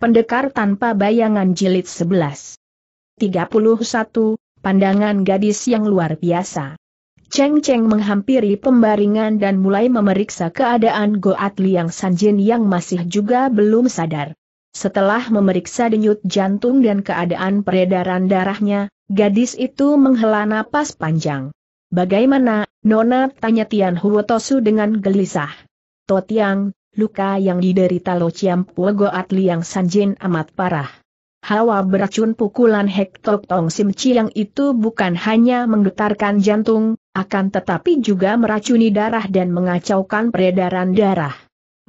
Pendekar Tanpa Bayangan Jilid 11 31, Pandangan Gadis Yang Luar Biasa Cheng Cheng menghampiri pembaringan dan mulai memeriksa keadaan Goat Liang Sanjin yang masih juga belum sadar. Setelah memeriksa denyut jantung dan keadaan peredaran darahnya, gadis itu menghela napas panjang. Bagaimana, Nona? tanya Tian Huotosu dengan gelisah. Totiang, luka yang diderita Lo Chiam Goat Liang Sanjin amat parah. Hawa beracun pukulan Hektok Tong Sim Chiang itu bukan hanya menggetarkan jantung, akan tetapi juga meracuni darah dan mengacaukan peredaran darah.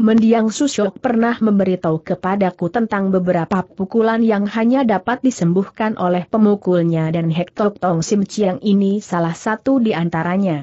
Mendiang Susyok pernah memberitahu kepadaku tentang beberapa pukulan yang hanya dapat disembuhkan oleh pemukulnya dan Hektok Tong Sim Chiang ini salah satu di antaranya.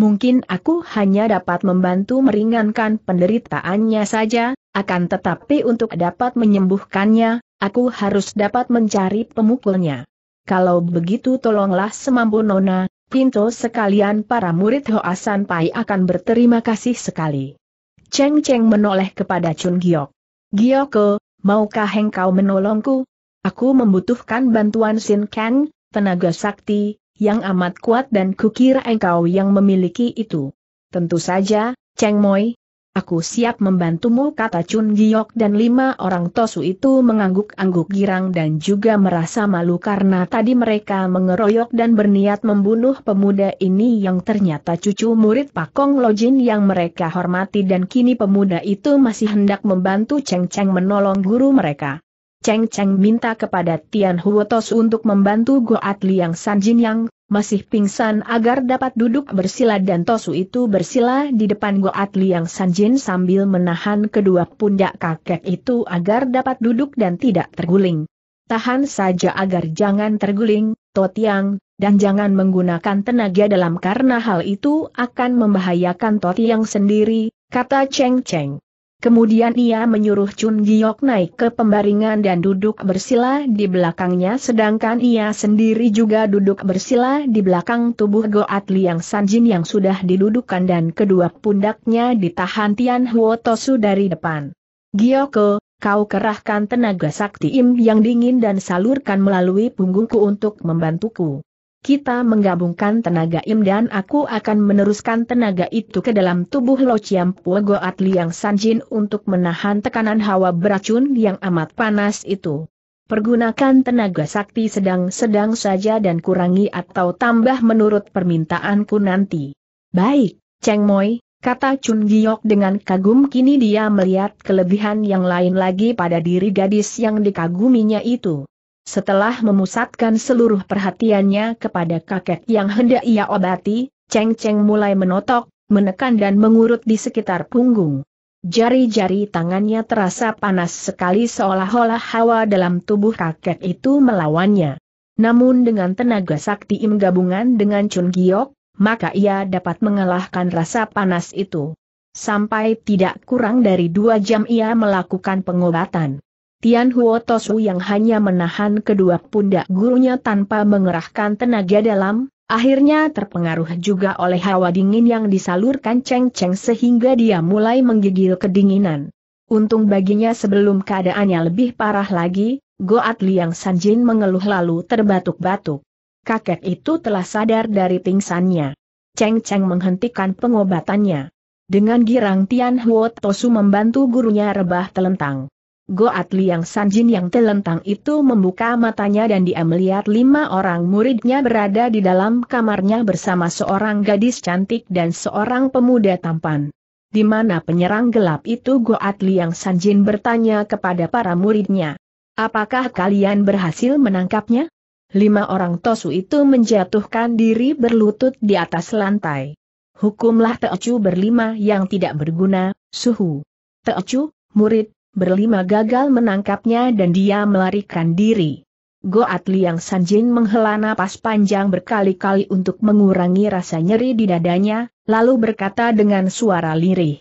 Mungkin aku hanya dapat membantu meringankan penderitaannya saja, akan tetapi untuk dapat menyembuhkannya, aku harus dapat mencari pemukulnya. Kalau begitu tolonglah semampu Nona, Pinto sekalian para murid Hoasan Pai akan berterima kasih sekali. Cheng Cheng menoleh kepada Chun Giok. Gioko, maukah engkau menolongku? Aku membutuhkan bantuan Sin Kang, tenaga sakti, yang amat kuat dan kukira engkau yang memiliki itu. Tentu saja, Cheng Moi, aku siap membantumu kata Chun Giok dan lima orang tosu itu mengangguk-angguk girang dan juga merasa malu karena tadi mereka mengeroyok dan berniat membunuh pemuda ini yang ternyata cucu murid Pakong Lojin yang mereka hormati dan kini pemuda itu masih hendak membantu Cheng Cheng menolong guru mereka. Cheng Cheng minta kepada Tian Huotos untuk membantu Goat Liang San Jin Yang, masih pingsan agar dapat duduk bersila dan Tosu itu bersila di depan Goat Liang San Jin sambil menahan kedua pundak kakek itu agar dapat duduk dan tidak terguling. Tahan saja agar jangan terguling, Totiang, dan jangan menggunakan tenaga dalam karena hal itu akan membahayakan Totiang sendiri, kata Cheng Cheng. Kemudian ia menyuruh Chun Giok naik ke pembaringan dan duduk bersila di belakangnya sedangkan ia sendiri juga duduk bersila di belakang tubuh Goat Liang Sanjin yang sudah didudukan dan kedua pundaknya ditahan Tian Huo Tosu dari depan. Gioko, kau kerahkan tenaga sakti im yang dingin dan salurkan melalui punggungku untuk membantuku kita menggabungkan tenaga Im dan aku akan meneruskan tenaga itu ke dalam tubuh Lo Chiam Pua Goat Liang Sanjin untuk menahan tekanan hawa beracun yang amat panas itu. Pergunakan tenaga sakti sedang-sedang saja dan kurangi atau tambah menurut permintaanku nanti. Baik, Cheng Moi, kata Chun Giok dengan kagum kini dia melihat kelebihan yang lain lagi pada diri gadis yang dikaguminya itu. Setelah memusatkan seluruh perhatiannya kepada kakek yang hendak ia obati, Cheng Cheng mulai menotok, menekan dan mengurut di sekitar punggung. Jari-jari tangannya terasa panas sekali seolah-olah hawa dalam tubuh kakek itu melawannya. Namun dengan tenaga sakti im gabungan dengan Chun Giok, maka ia dapat mengalahkan rasa panas itu. Sampai tidak kurang dari dua jam ia melakukan pengobatan. Tian Huo Tosu yang hanya menahan kedua pundak gurunya tanpa mengerahkan tenaga dalam, akhirnya terpengaruh juga oleh hawa dingin yang disalurkan Cheng Cheng sehingga dia mulai menggigil kedinginan. Untung baginya sebelum keadaannya lebih parah lagi, Goat Liang Sanjin mengeluh lalu terbatuk-batuk. Kakek itu telah sadar dari pingsannya. Cheng Cheng menghentikan pengobatannya. Dengan girang Tian Huo Tosu membantu gurunya rebah telentang. Goat Liang Sanjin yang telentang itu membuka matanya dan dia melihat lima orang muridnya berada di dalam kamarnya bersama seorang gadis cantik dan seorang pemuda tampan. Di mana penyerang gelap itu Goat Liang Sanjin bertanya kepada para muridnya. Apakah kalian berhasil menangkapnya? Lima orang Tosu itu menjatuhkan diri berlutut di atas lantai. Hukumlah Teocu berlima yang tidak berguna, suhu. Teocu, murid, berlima gagal menangkapnya dan dia melarikan diri. Goat Liang Sanjin menghela napas panjang berkali-kali untuk mengurangi rasa nyeri di dadanya, lalu berkata dengan suara lirih.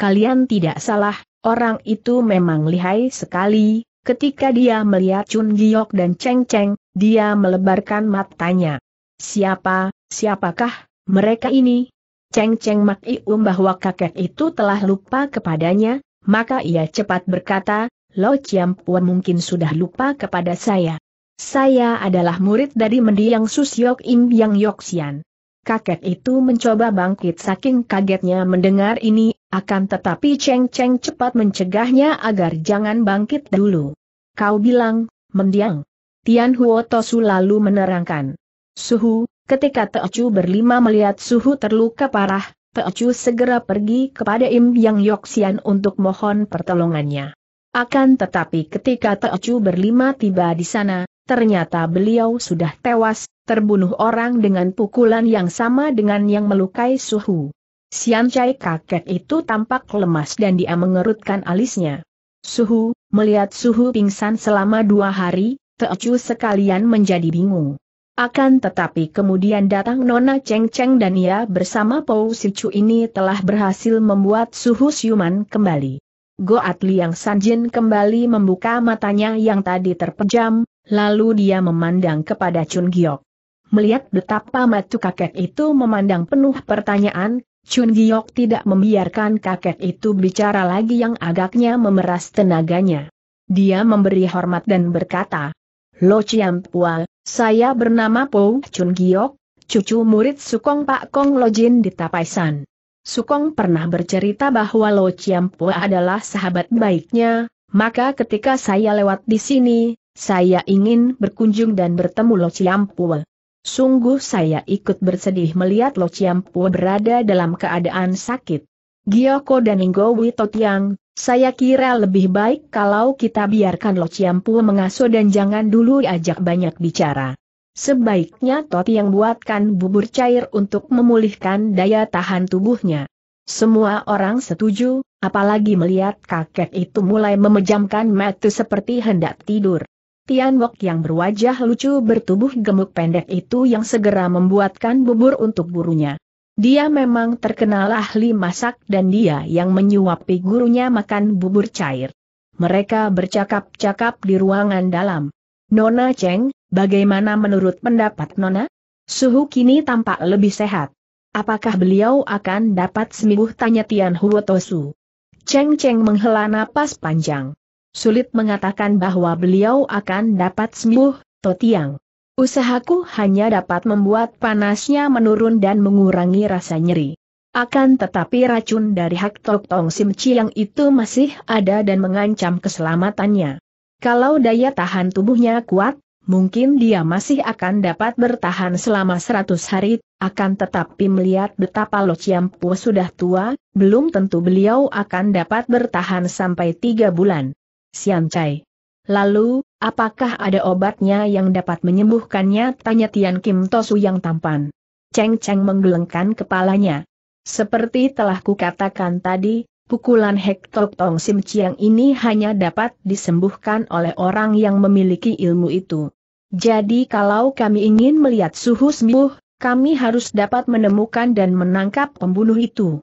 Kalian tidak salah, orang itu memang lihai sekali, ketika dia melihat Chun Giok dan Cheng Cheng, dia melebarkan matanya. Siapa, siapakah, mereka ini? Cheng Cheng Mak Ium bahwa kakek itu telah lupa kepadanya, maka ia cepat berkata, Lo Chiam Puan mungkin sudah lupa kepada saya. Saya adalah murid dari mendiang Susyok Im Yang Sian. Kakek itu mencoba bangkit saking kagetnya mendengar ini, akan tetapi Cheng Cheng cepat mencegahnya agar jangan bangkit dulu. Kau bilang, mendiang. Tian Huo Tosu lalu menerangkan. Suhu, ketika Teo Chu berlima melihat Suhu terluka parah, Pecu segera pergi kepada Im Yang Yoxian untuk mohon pertolongannya. Akan tetapi ketika Teocu berlima tiba di sana, ternyata beliau sudah tewas, terbunuh orang dengan pukulan yang sama dengan yang melukai Suhu. Sian Chai kakek itu tampak lemas dan dia mengerutkan alisnya. Suhu, melihat Suhu pingsan selama dua hari, Teocu sekalian menjadi bingung. Akan tetapi kemudian datang Nona Cheng Cheng dan ia bersama Pou Sichu ini telah berhasil membuat suhu siuman kembali. Goat Liang Sanjin kembali membuka matanya yang tadi terpejam, lalu dia memandang kepada Chun Giok. Melihat betapa matu kakek itu memandang penuh pertanyaan, Chun Giok tidak membiarkan kakek itu bicara lagi yang agaknya memeras tenaganya. Dia memberi hormat dan berkata, Lo Chiam Pua, saya bernama Po Chun Giok, cucu murid Sukong Pak Kong Lojin di Tapaisan. Sukong pernah bercerita bahwa Lo Chiam Po adalah sahabat baiknya, maka ketika saya lewat di sini, saya ingin berkunjung dan bertemu Lo Chiam Po. Sungguh saya ikut bersedih melihat Lo Chiam Po berada dalam keadaan sakit. Gioko dan Witot Yang. Saya kira lebih baik kalau kita biarkan Lo Ciampu mengasuh dan jangan dulu diajak banyak bicara. Sebaiknya Toti yang buatkan bubur cair untuk memulihkan daya tahan tubuhnya. Semua orang setuju, apalagi melihat kakek itu mulai memejamkan mata seperti hendak tidur. Tian Wok yang berwajah lucu bertubuh gemuk pendek itu yang segera membuatkan bubur untuk burunya. Dia memang terkenal ahli masak dan dia yang menyuapi gurunya makan bubur cair. Mereka bercakap-cakap di ruangan dalam. Nona Cheng, bagaimana menurut pendapat Nona? Suhu kini tampak lebih sehat. Apakah beliau akan dapat sembuh tanya Tian Huotosu? Cheng Cheng menghela napas panjang. Sulit mengatakan bahwa beliau akan dapat sembuh, Totiang. Usahaku hanya dapat membuat panasnya menurun dan mengurangi rasa nyeri. Akan tetapi racun dari Hak Tok Tong Sim Chiang itu masih ada dan mengancam keselamatannya. Kalau daya tahan tubuhnya kuat, mungkin dia masih akan dapat bertahan selama 100 hari, akan tetapi melihat betapa Lo Chiam Po sudah tua, belum tentu beliau akan dapat bertahan sampai tiga bulan. Sian Chai Lalu, apakah ada obatnya yang dapat menyembuhkannya? Tanya Tian Kim Tosu yang tampan. Cheng Cheng menggelengkan kepalanya. Seperti telah kukatakan tadi, pukulan Hektok Tong Sim Chiang ini hanya dapat disembuhkan oleh orang yang memiliki ilmu itu. Jadi kalau kami ingin melihat suhu sembuh, kami harus dapat menemukan dan menangkap pembunuh itu.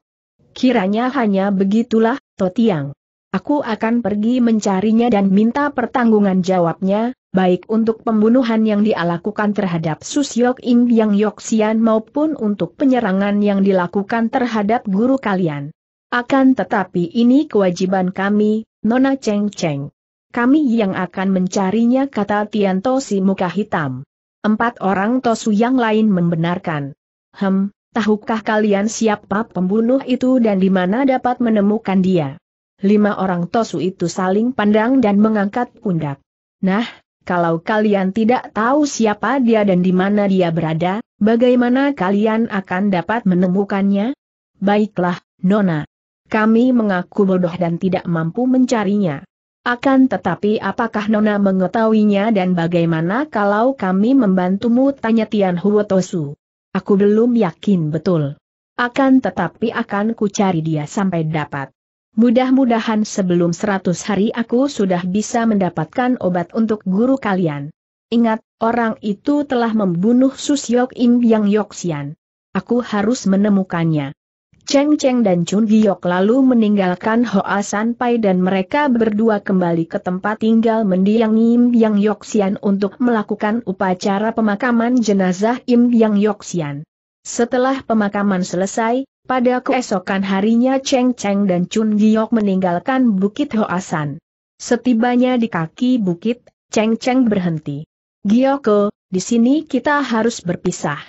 Kiranya hanya begitulah, Totiang. Aku akan pergi mencarinya dan minta pertanggungan jawabnya, baik untuk pembunuhan yang dia lakukan terhadap Susyok Ing Yang Yoxian maupun untuk penyerangan yang dilakukan terhadap guru kalian. Akan tetapi ini kewajiban kami, Nona Cheng Cheng. Kami yang akan mencarinya kata Tianto si muka hitam. Empat orang Tosu yang lain membenarkan. Hem, tahukah kalian siapa pembunuh itu dan di mana dapat menemukan dia? lima orang Tosu itu saling pandang dan mengangkat pundak. Nah, kalau kalian tidak tahu siapa dia dan di mana dia berada, bagaimana kalian akan dapat menemukannya? Baiklah, Nona. Kami mengaku bodoh dan tidak mampu mencarinya. Akan tetapi apakah Nona mengetahuinya dan bagaimana kalau kami membantumu tanya Tian Huotosu? Aku belum yakin betul. Akan tetapi akan kucari dia sampai dapat. Mudah-mudahan sebelum 100 hari aku sudah bisa mendapatkan obat untuk guru kalian. Ingat, orang itu telah membunuh Susyok Im Yang Yoksian. Aku harus menemukannya. Cheng Cheng dan Chun Giok lalu meninggalkan Hoa Pai dan mereka berdua kembali ke tempat tinggal mendiang Im Yang Yoksian untuk melakukan upacara pemakaman jenazah Im Yang Yoksian. Setelah pemakaman selesai, pada keesokan harinya Cheng Cheng dan Chun Giok meninggalkan Bukit Hoasan. Setibanya di kaki bukit, Cheng Cheng berhenti. Gioko, di sini kita harus berpisah.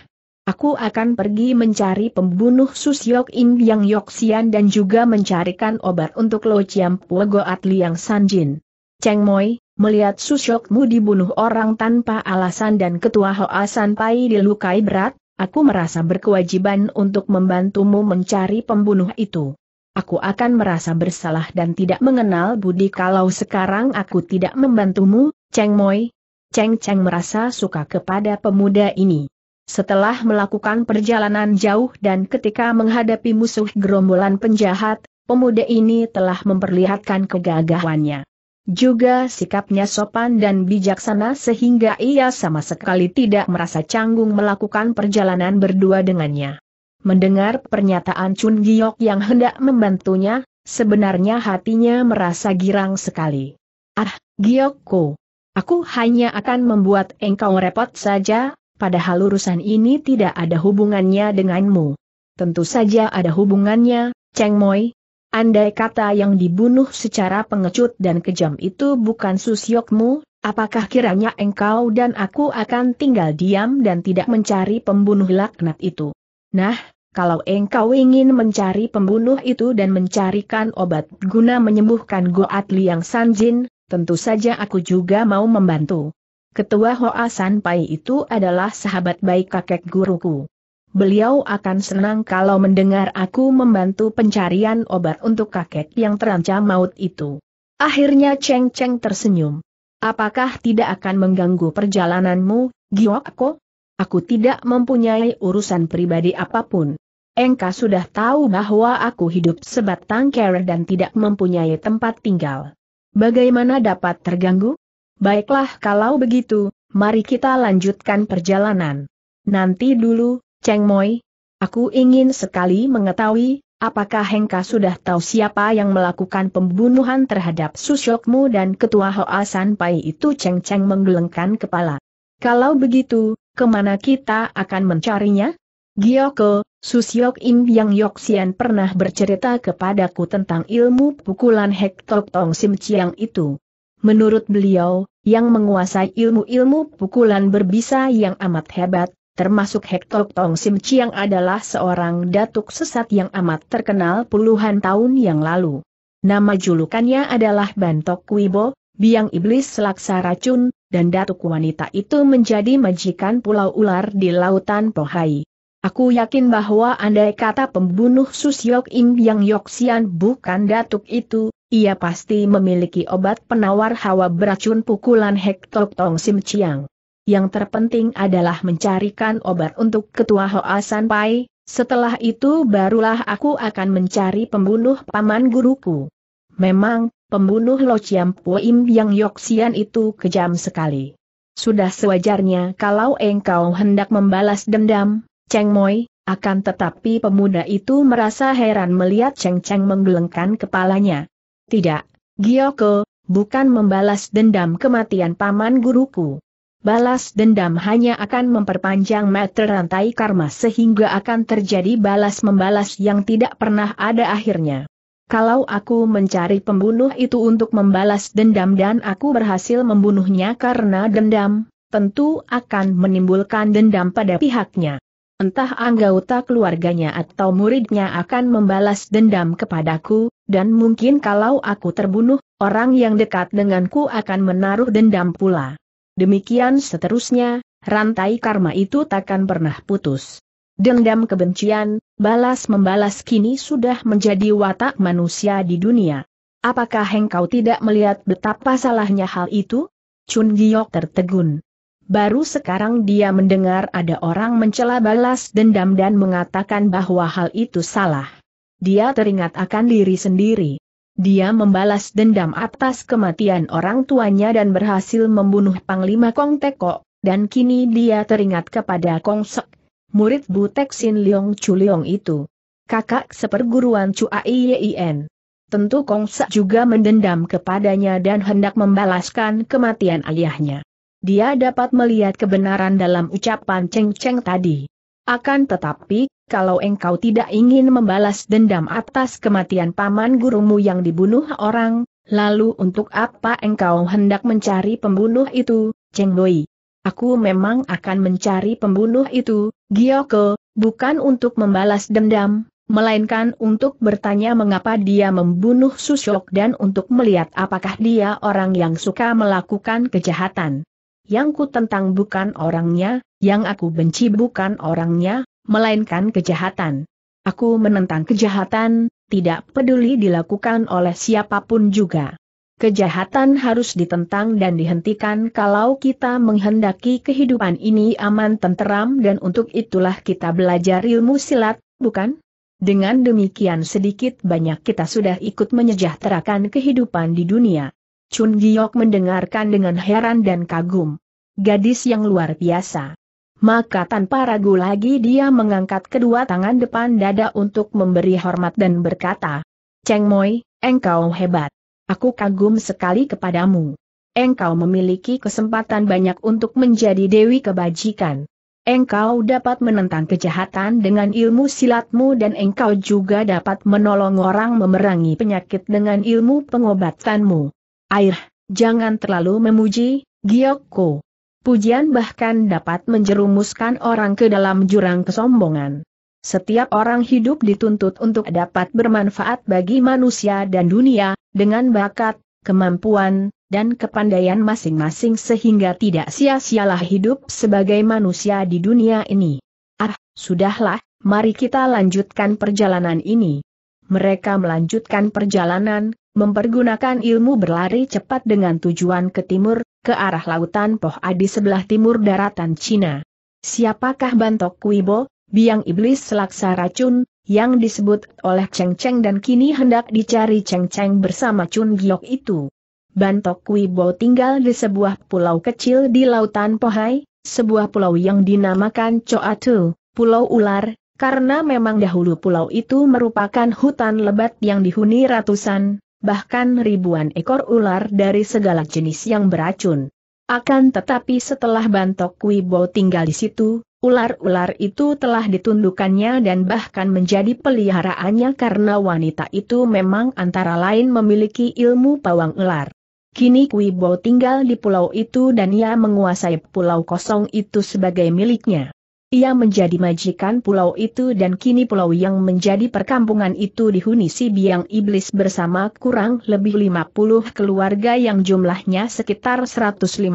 Aku akan pergi mencari pembunuh Susyok Im Yang Yoxian dan juga mencarikan obat untuk Lo Chiam Goat Liang San Jin. Cheng Moi, melihat Susyokmu dibunuh orang tanpa alasan dan ketua Hoasan Pai dilukai berat, Aku merasa berkewajiban untuk membantumu mencari pembunuh itu. Aku akan merasa bersalah dan tidak mengenal budi kalau sekarang aku tidak membantumu, Cheng Moi. Cheng Cheng merasa suka kepada pemuda ini. Setelah melakukan perjalanan jauh dan ketika menghadapi musuh gerombolan penjahat, pemuda ini telah memperlihatkan kegagahannya. Juga sikapnya sopan dan bijaksana sehingga ia sama sekali tidak merasa canggung melakukan perjalanan berdua dengannya. Mendengar pernyataan Chun Giok yang hendak membantunya, sebenarnya hatinya merasa girang sekali. Ah, Giokku, aku hanya akan membuat engkau repot saja, padahal urusan ini tidak ada hubungannya denganmu. Tentu saja ada hubungannya, Cheng Moi, Andai kata yang dibunuh secara pengecut dan kejam itu bukan Susyokmu, apakah kiranya engkau dan aku akan tinggal diam dan tidak mencari pembunuh laknat itu? Nah, kalau engkau ingin mencari pembunuh itu dan mencarikan obat guna menyembuhkan Goat Liang Sanjin, tentu saja aku juga mau membantu. Ketua Hoa Sanpai itu adalah sahabat baik kakek guruku beliau akan senang kalau mendengar aku membantu pencarian obat untuk kakek yang terancam maut itu. Akhirnya Cheng Cheng tersenyum. Apakah tidak akan mengganggu perjalananmu, Giokko? Aku tidak mempunyai urusan pribadi apapun. Engka sudah tahu bahwa aku hidup sebatang kera dan tidak mempunyai tempat tinggal. Bagaimana dapat terganggu? Baiklah kalau begitu, mari kita lanjutkan perjalanan. Nanti dulu, Cheng Moi, aku ingin sekali mengetahui, apakah Hengka sudah tahu siapa yang melakukan pembunuhan terhadap Susyokmu dan Ketua Hoa Pai itu Cheng Cheng menggelengkan kepala. Kalau begitu, kemana kita akan mencarinya? Gioko, Susyok Im Yang Yoxian pernah bercerita kepadaku tentang ilmu pukulan Hektok Tong Sim Chiang itu. Menurut beliau, yang menguasai ilmu-ilmu pukulan berbisa yang amat hebat, termasuk Hektok Tong Sim Chiang adalah seorang datuk sesat yang amat terkenal puluhan tahun yang lalu. Nama julukannya adalah Bantok Kuibo, biang iblis selaksa racun, dan datuk wanita itu menjadi majikan pulau ular di lautan Pohai. Aku yakin bahwa andai kata pembunuh Susyok Im yang Yoksian bukan datuk itu, ia pasti memiliki obat penawar hawa beracun pukulan Hektok Tong Sim Chiang yang terpenting adalah mencarikan obat untuk ketua Hoa Pai. setelah itu barulah aku akan mencari pembunuh paman guruku. Memang, pembunuh Lo Chiam Puim yang Yoksian itu kejam sekali. Sudah sewajarnya kalau engkau hendak membalas dendam, Cheng Moi, akan tetapi pemuda itu merasa heran melihat Cheng Cheng menggelengkan kepalanya. Tidak, Gioko, bukan membalas dendam kematian paman guruku. Balas dendam hanya akan memperpanjang meter rantai karma sehingga akan terjadi balas-membalas yang tidak pernah ada akhirnya. Kalau aku mencari pembunuh itu untuk membalas dendam dan aku berhasil membunuhnya karena dendam, tentu akan menimbulkan dendam pada pihaknya. Entah anggota keluarganya atau muridnya akan membalas dendam kepadaku, dan mungkin kalau aku terbunuh, orang yang dekat denganku akan menaruh dendam pula. Demikian seterusnya, rantai karma itu takkan pernah putus. Dendam kebencian, balas membalas kini sudah menjadi watak manusia di dunia. Apakah engkau tidak melihat betapa salahnya hal itu? Chun Giok tertegun. Baru sekarang dia mendengar ada orang mencela balas dendam dan mengatakan bahwa hal itu salah. Dia teringat akan diri sendiri dia membalas dendam atas kematian orang tuanya dan berhasil membunuh Panglima Kong Teko, dan kini dia teringat kepada Kong Sek, murid Butek Sin Leong Chu Leong itu. Kakak seperguruan Chu Aiyien. Tentu Kong Sek juga mendendam kepadanya dan hendak membalaskan kematian ayahnya. Dia dapat melihat kebenaran dalam ucapan Cheng Cheng tadi. Akan tetapi, kalau engkau tidak ingin membalas dendam atas kematian paman gurumu yang dibunuh orang, lalu untuk apa engkau hendak mencari pembunuh itu, Cheng Doi? Aku memang akan mencari pembunuh itu, Gioko, bukan untuk membalas dendam, melainkan untuk bertanya mengapa dia membunuh Susok dan untuk melihat apakah dia orang yang suka melakukan kejahatan. Yang ku tentang bukan orangnya, yang aku benci bukan orangnya, melainkan kejahatan. Aku menentang kejahatan, tidak peduli dilakukan oleh siapapun juga. Kejahatan harus ditentang dan dihentikan kalau kita menghendaki kehidupan ini aman tenteram dan untuk itulah kita belajar ilmu silat, bukan? Dengan demikian sedikit banyak kita sudah ikut menyejahterakan kehidupan di dunia. Chun Giok mendengarkan dengan heran dan kagum. Gadis yang luar biasa maka tanpa ragu lagi dia mengangkat kedua tangan depan dada untuk memberi hormat dan berkata, Cheng Moi, engkau hebat. Aku kagum sekali kepadamu. Engkau memiliki kesempatan banyak untuk menjadi dewi kebajikan. Engkau dapat menentang kejahatan dengan ilmu silatmu dan engkau juga dapat menolong orang memerangi penyakit dengan ilmu pengobatanmu. Air, jangan terlalu memuji, Giyoko. Pujian bahkan dapat menjerumuskan orang ke dalam jurang kesombongan. Setiap orang hidup dituntut untuk dapat bermanfaat bagi manusia dan dunia, dengan bakat, kemampuan, dan kepandaian masing-masing sehingga tidak sia-sialah hidup sebagai manusia di dunia ini. Ah, sudahlah, mari kita lanjutkan perjalanan ini. Mereka melanjutkan perjalanan, mempergunakan ilmu berlari cepat dengan tujuan ke timur, ke arah lautan Poh Adi sebelah timur daratan Cina. Siapakah Bantok Kuibo, biang iblis selaksa racun, yang disebut oleh Cheng Cheng dan kini hendak dicari Cheng Cheng bersama Chun Giok itu? Bantok Kuibo tinggal di sebuah pulau kecil di lautan Pohai, sebuah pulau yang dinamakan Coatu, Pulau Ular, karena memang dahulu pulau itu merupakan hutan lebat yang dihuni ratusan, bahkan ribuan ekor ular dari segala jenis yang beracun. Akan tetapi setelah Bantok Wibo tinggal di situ, ular-ular itu telah ditundukannya dan bahkan menjadi peliharaannya karena wanita itu memang antara lain memiliki ilmu pawang ular. Kini Wibo tinggal di pulau itu dan ia menguasai pulau kosong itu sebagai miliknya. Ia menjadi majikan pulau itu dan kini pulau yang menjadi perkampungan itu dihuni si biang iblis bersama kurang lebih 50 keluarga yang jumlahnya sekitar 150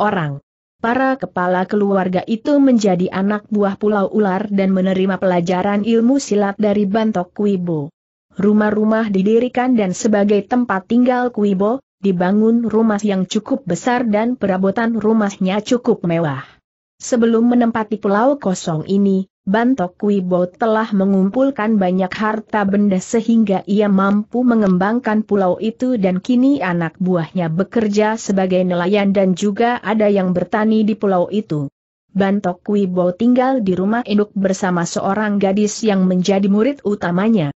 orang. Para kepala keluarga itu menjadi anak buah pulau ular dan menerima pelajaran ilmu silat dari Bantok Kuibo. Rumah-rumah didirikan dan sebagai tempat tinggal Kuibo, dibangun rumah yang cukup besar dan perabotan rumahnya cukup mewah. Sebelum menempati pulau kosong ini, Bantok Wibo telah mengumpulkan banyak harta benda sehingga ia mampu mengembangkan pulau itu dan kini anak buahnya bekerja sebagai nelayan dan juga ada yang bertani di pulau itu. Bantok Wibo tinggal di rumah induk bersama seorang gadis yang menjadi murid utamanya.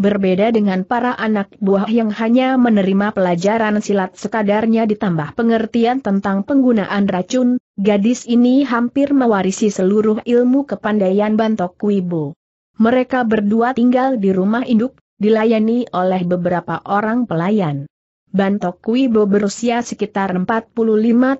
Berbeda dengan para anak buah yang hanya menerima pelajaran silat sekadarnya ditambah pengertian tentang penggunaan racun, gadis ini hampir mewarisi seluruh ilmu kepandaian Bantok Wibo. Mereka berdua tinggal di rumah induk, dilayani oleh beberapa orang pelayan. Bantok Wibo berusia sekitar 45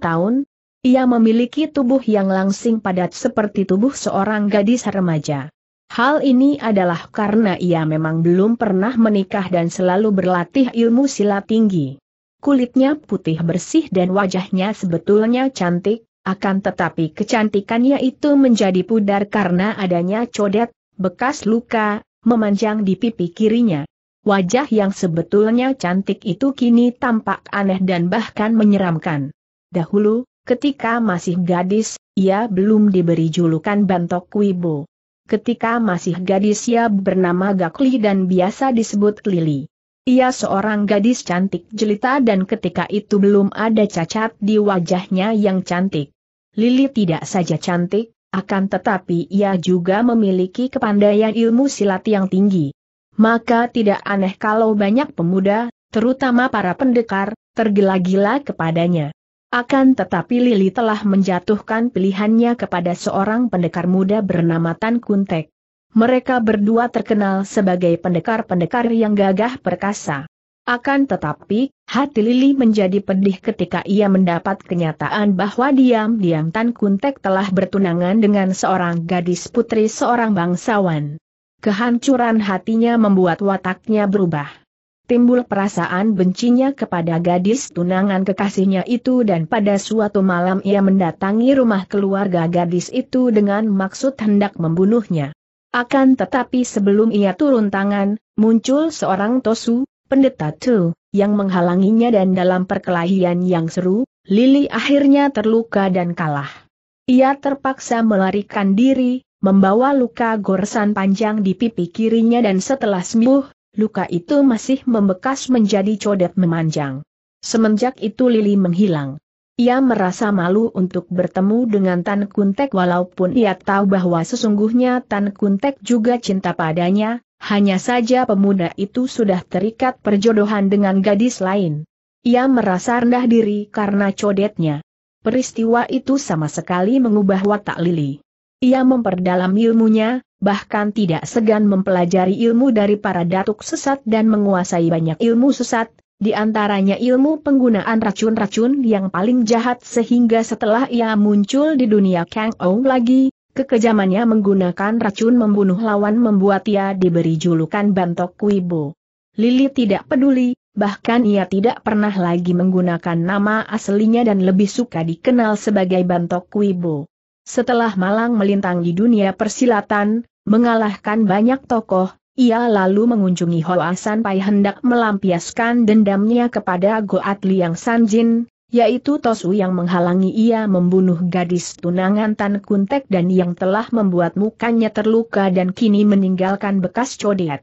tahun, ia memiliki tubuh yang langsing padat seperti tubuh seorang gadis remaja. Hal ini adalah karena ia memang belum pernah menikah dan selalu berlatih ilmu silat tinggi. Kulitnya putih bersih dan wajahnya sebetulnya cantik, akan tetapi kecantikannya itu menjadi pudar karena adanya codet, bekas luka, memanjang di pipi kirinya. Wajah yang sebetulnya cantik itu kini tampak aneh dan bahkan menyeramkan. Dahulu, ketika masih gadis, ia belum diberi julukan Bantok Wibo. Ketika masih gadis ia bernama Gakli dan biasa disebut Lili. Ia seorang gadis cantik jelita dan ketika itu belum ada cacat di wajahnya yang cantik. Lili tidak saja cantik, akan tetapi ia juga memiliki kepandaian ilmu silat yang tinggi. Maka tidak aneh kalau banyak pemuda, terutama para pendekar, tergila-gila kepadanya. Akan tetapi Lili telah menjatuhkan pilihannya kepada seorang pendekar muda bernama Tan Kuntek. Mereka berdua terkenal sebagai pendekar-pendekar yang gagah perkasa. Akan tetapi, hati Lili menjadi pedih ketika ia mendapat kenyataan bahwa diam-diam Tan Kuntek telah bertunangan dengan seorang gadis putri seorang bangsawan. Kehancuran hatinya membuat wataknya berubah timbul perasaan bencinya kepada gadis tunangan kekasihnya itu dan pada suatu malam ia mendatangi rumah keluarga gadis itu dengan maksud hendak membunuhnya. Akan tetapi sebelum ia turun tangan, muncul seorang Tosu, pendeta Tu, yang menghalanginya dan dalam perkelahian yang seru, Lili akhirnya terluka dan kalah. Ia terpaksa melarikan diri, membawa luka goresan panjang di pipi kirinya dan setelah sembuh, luka itu masih membekas menjadi codet memanjang. Semenjak itu Lili menghilang. Ia merasa malu untuk bertemu dengan Tan Kuntek walaupun ia tahu bahwa sesungguhnya Tan Kuntek juga cinta padanya, hanya saja pemuda itu sudah terikat perjodohan dengan gadis lain. Ia merasa rendah diri karena codetnya. Peristiwa itu sama sekali mengubah watak Lili. Ia memperdalam ilmunya, bahkan tidak segan mempelajari ilmu dari para datuk sesat dan menguasai banyak ilmu sesat, di antaranya ilmu penggunaan racun-racun yang paling jahat sehingga setelah ia muncul di dunia Kang Ou lagi, kekejamannya menggunakan racun membunuh lawan membuat ia diberi julukan Bantok Kuibo. Lili tidak peduli, bahkan ia tidak pernah lagi menggunakan nama aslinya dan lebih suka dikenal sebagai Bantok Kuibo. Setelah malang melintang di dunia persilatan, Mengalahkan banyak tokoh, ia lalu mengunjungi Hoa Pai hendak melampiaskan dendamnya kepada Goat Liang Sanjin, yaitu Tosu yang menghalangi ia membunuh gadis tunangan Tan Kuntek dan yang telah membuat mukanya terluka dan kini meninggalkan bekas codet.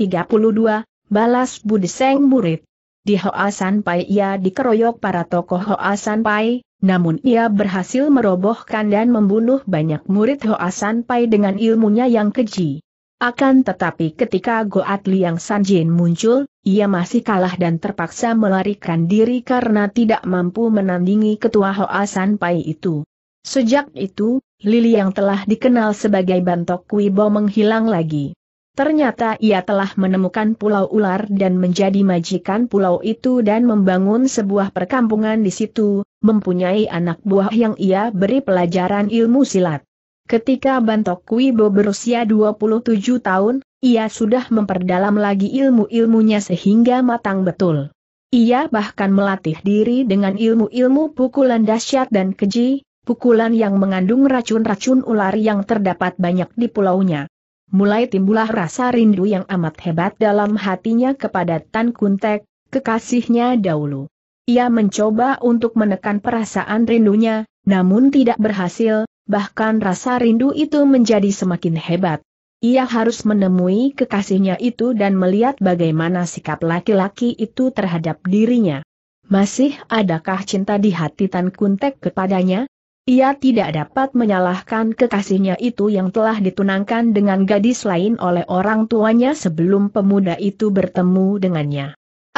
32. Balas Budi Seng Murid Di Hoa Pai ia dikeroyok para tokoh Hoa Pai. Namun ia berhasil merobohkan dan membunuh banyak murid Hoasan Pai dengan ilmunya yang keji. Akan tetapi ketika Goat Liang Sanjin muncul, ia masih kalah dan terpaksa melarikan diri karena tidak mampu menandingi ketua Hoasan Pai itu. Sejak itu, Lili yang telah dikenal sebagai Bantok Wibo menghilang lagi. Ternyata ia telah menemukan pulau ular dan menjadi majikan pulau itu dan membangun sebuah perkampungan di situ, mempunyai anak buah yang ia beri pelajaran ilmu silat. Ketika Bantok Wibo berusia 27 tahun, ia sudah memperdalam lagi ilmu-ilmunya sehingga matang betul. Ia bahkan melatih diri dengan ilmu-ilmu pukulan dahsyat dan keji, pukulan yang mengandung racun-racun ular yang terdapat banyak di pulaunya mulai timbullah rasa rindu yang amat hebat dalam hatinya kepada Tan Kuntek, kekasihnya dahulu. Ia mencoba untuk menekan perasaan rindunya, namun tidak berhasil, bahkan rasa rindu itu menjadi semakin hebat. Ia harus menemui kekasihnya itu dan melihat bagaimana sikap laki-laki itu terhadap dirinya. Masih adakah cinta di hati Tan Kuntek kepadanya? Ia tidak dapat menyalahkan kekasihnya itu yang telah ditunangkan dengan gadis lain oleh orang tuanya sebelum pemuda itu bertemu dengannya.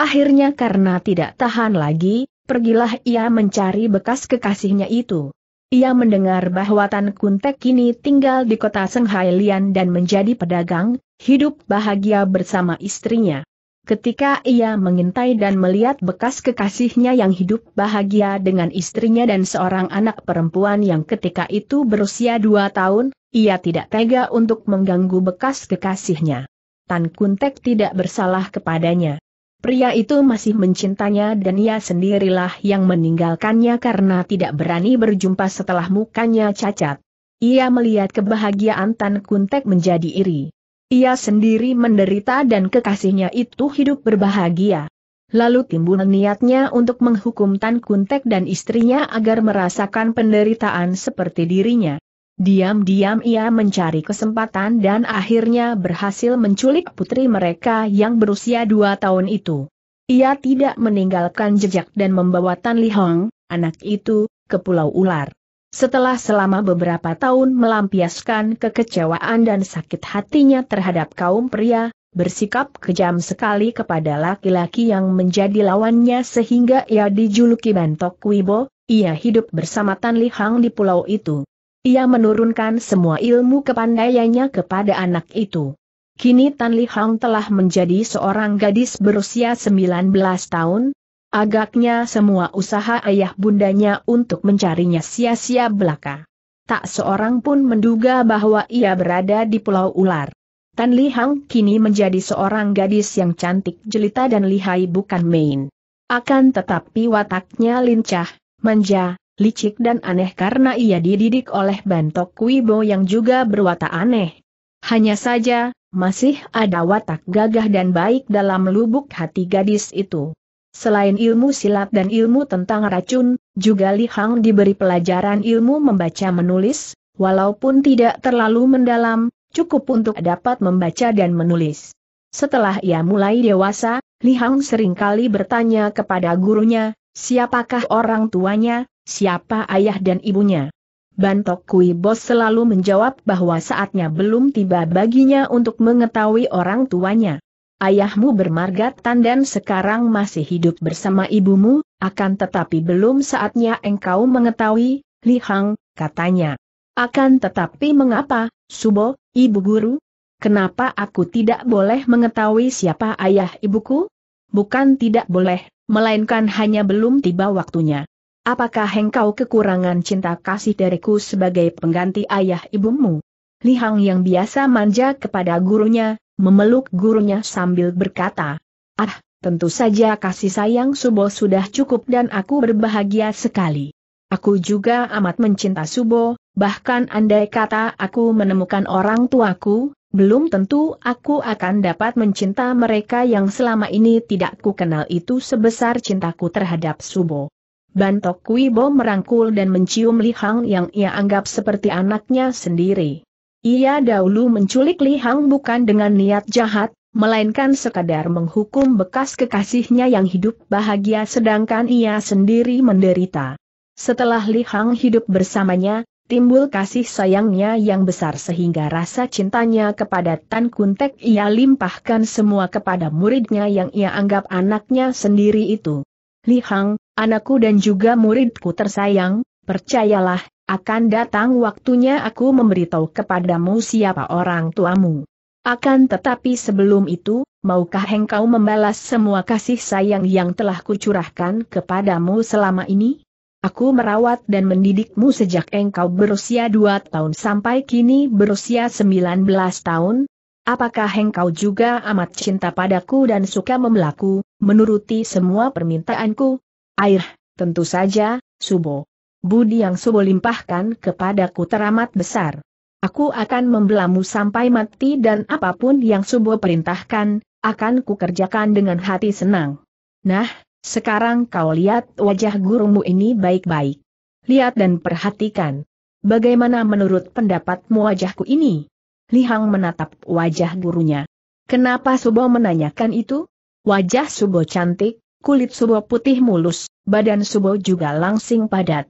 Akhirnya karena tidak tahan lagi, pergilah ia mencari bekas kekasihnya itu. Ia mendengar bahwa Tan Kuntek kini tinggal di kota Senghailian dan menjadi pedagang, hidup bahagia bersama istrinya. Ketika ia mengintai dan melihat bekas kekasihnya yang hidup bahagia dengan istrinya dan seorang anak perempuan yang ketika itu berusia dua tahun, ia tidak tega untuk mengganggu bekas kekasihnya. Tan Kuntek tidak bersalah kepadanya. Pria itu masih mencintanya dan ia sendirilah yang meninggalkannya karena tidak berani berjumpa setelah mukanya cacat. Ia melihat kebahagiaan Tan Kuntek menjadi iri. Ia sendiri menderita dan kekasihnya itu hidup berbahagia. Lalu timbul niatnya untuk menghukum Tan Kuntek dan istrinya agar merasakan penderitaan seperti dirinya. Diam-diam ia mencari kesempatan dan akhirnya berhasil menculik putri mereka yang berusia dua tahun itu. Ia tidak meninggalkan jejak dan membawa Tan Li Hong, anak itu, ke Pulau Ular. Setelah selama beberapa tahun melampiaskan kekecewaan dan sakit hatinya terhadap kaum pria, bersikap kejam sekali kepada laki-laki yang menjadi lawannya sehingga ia dijuluki Bantok Wibo, ia hidup bersama Tan Li Hang di pulau itu. Ia menurunkan semua ilmu kepandaiannya kepada anak itu. Kini Tan Li Hang telah menjadi seorang gadis berusia 19 tahun, Agaknya semua usaha ayah bundanya untuk mencarinya sia-sia belaka. Tak seorang pun menduga bahwa ia berada di Pulau Ular. Tan Li Hang kini menjadi seorang gadis yang cantik jelita dan lihai bukan main. Akan tetapi wataknya lincah, manja, licik dan aneh karena ia dididik oleh Bantok Bo yang juga berwatak aneh. Hanya saja, masih ada watak gagah dan baik dalam lubuk hati gadis itu. Selain ilmu silat dan ilmu tentang racun, juga Li Hang diberi pelajaran ilmu membaca menulis, walaupun tidak terlalu mendalam, cukup untuk dapat membaca dan menulis. Setelah ia mulai dewasa, Li Hang seringkali bertanya kepada gurunya, siapakah orang tuanya, siapa ayah dan ibunya. Bantok Kui Bos selalu menjawab bahwa saatnya belum tiba baginya untuk mengetahui orang tuanya ayahmu bermarga Tan dan sekarang masih hidup bersama ibumu, akan tetapi belum saatnya engkau mengetahui, Li Hang, katanya. Akan tetapi mengapa, Subo, ibu guru? Kenapa aku tidak boleh mengetahui siapa ayah ibuku? Bukan tidak boleh, melainkan hanya belum tiba waktunya. Apakah engkau kekurangan cinta kasih dariku sebagai pengganti ayah ibumu? Li Hang yang biasa manja kepada gurunya, memeluk gurunya sambil berkata, Ah, tentu saja kasih sayang Subo sudah cukup dan aku berbahagia sekali. Aku juga amat mencinta Subo, bahkan andai kata aku menemukan orang tuaku, belum tentu aku akan dapat mencinta mereka yang selama ini tidak kukenal itu sebesar cintaku terhadap Subo. Bantok Kuibo merangkul dan mencium Li Hang yang ia anggap seperti anaknya sendiri. Ia dahulu menculik Li Hang bukan dengan niat jahat, melainkan sekadar menghukum bekas kekasihnya yang hidup bahagia sedangkan ia sendiri menderita. Setelah Li Hang hidup bersamanya, timbul kasih sayangnya yang besar sehingga rasa cintanya kepada Tan Kuntek ia limpahkan semua kepada muridnya yang ia anggap anaknya sendiri itu. Li Hang, anakku dan juga muridku tersayang, percayalah, akan datang waktunya aku memberitahu kepadamu siapa orang tuamu. Akan tetapi sebelum itu, maukah engkau membalas semua kasih sayang yang telah kucurahkan kepadamu selama ini? Aku merawat dan mendidikmu sejak engkau berusia dua tahun sampai kini berusia sembilan belas tahun. Apakah engkau juga amat cinta padaku dan suka memelaku, menuruti semua permintaanku? Air, tentu saja, Subo budi yang Subo limpahkan kepadaku teramat besar. Aku akan membelamu sampai mati dan apapun yang Subo perintahkan, akan kukerjakan dengan hati senang. Nah, sekarang kau lihat wajah gurumu ini baik-baik. Lihat dan perhatikan. Bagaimana menurut pendapatmu wajahku ini? Lihang menatap wajah gurunya. Kenapa Subo menanyakan itu? Wajah Subo cantik, kulit Subo putih mulus, badan Subo juga langsing padat.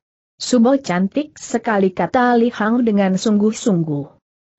Subo cantik sekali kata Li Hang dengan sungguh-sungguh.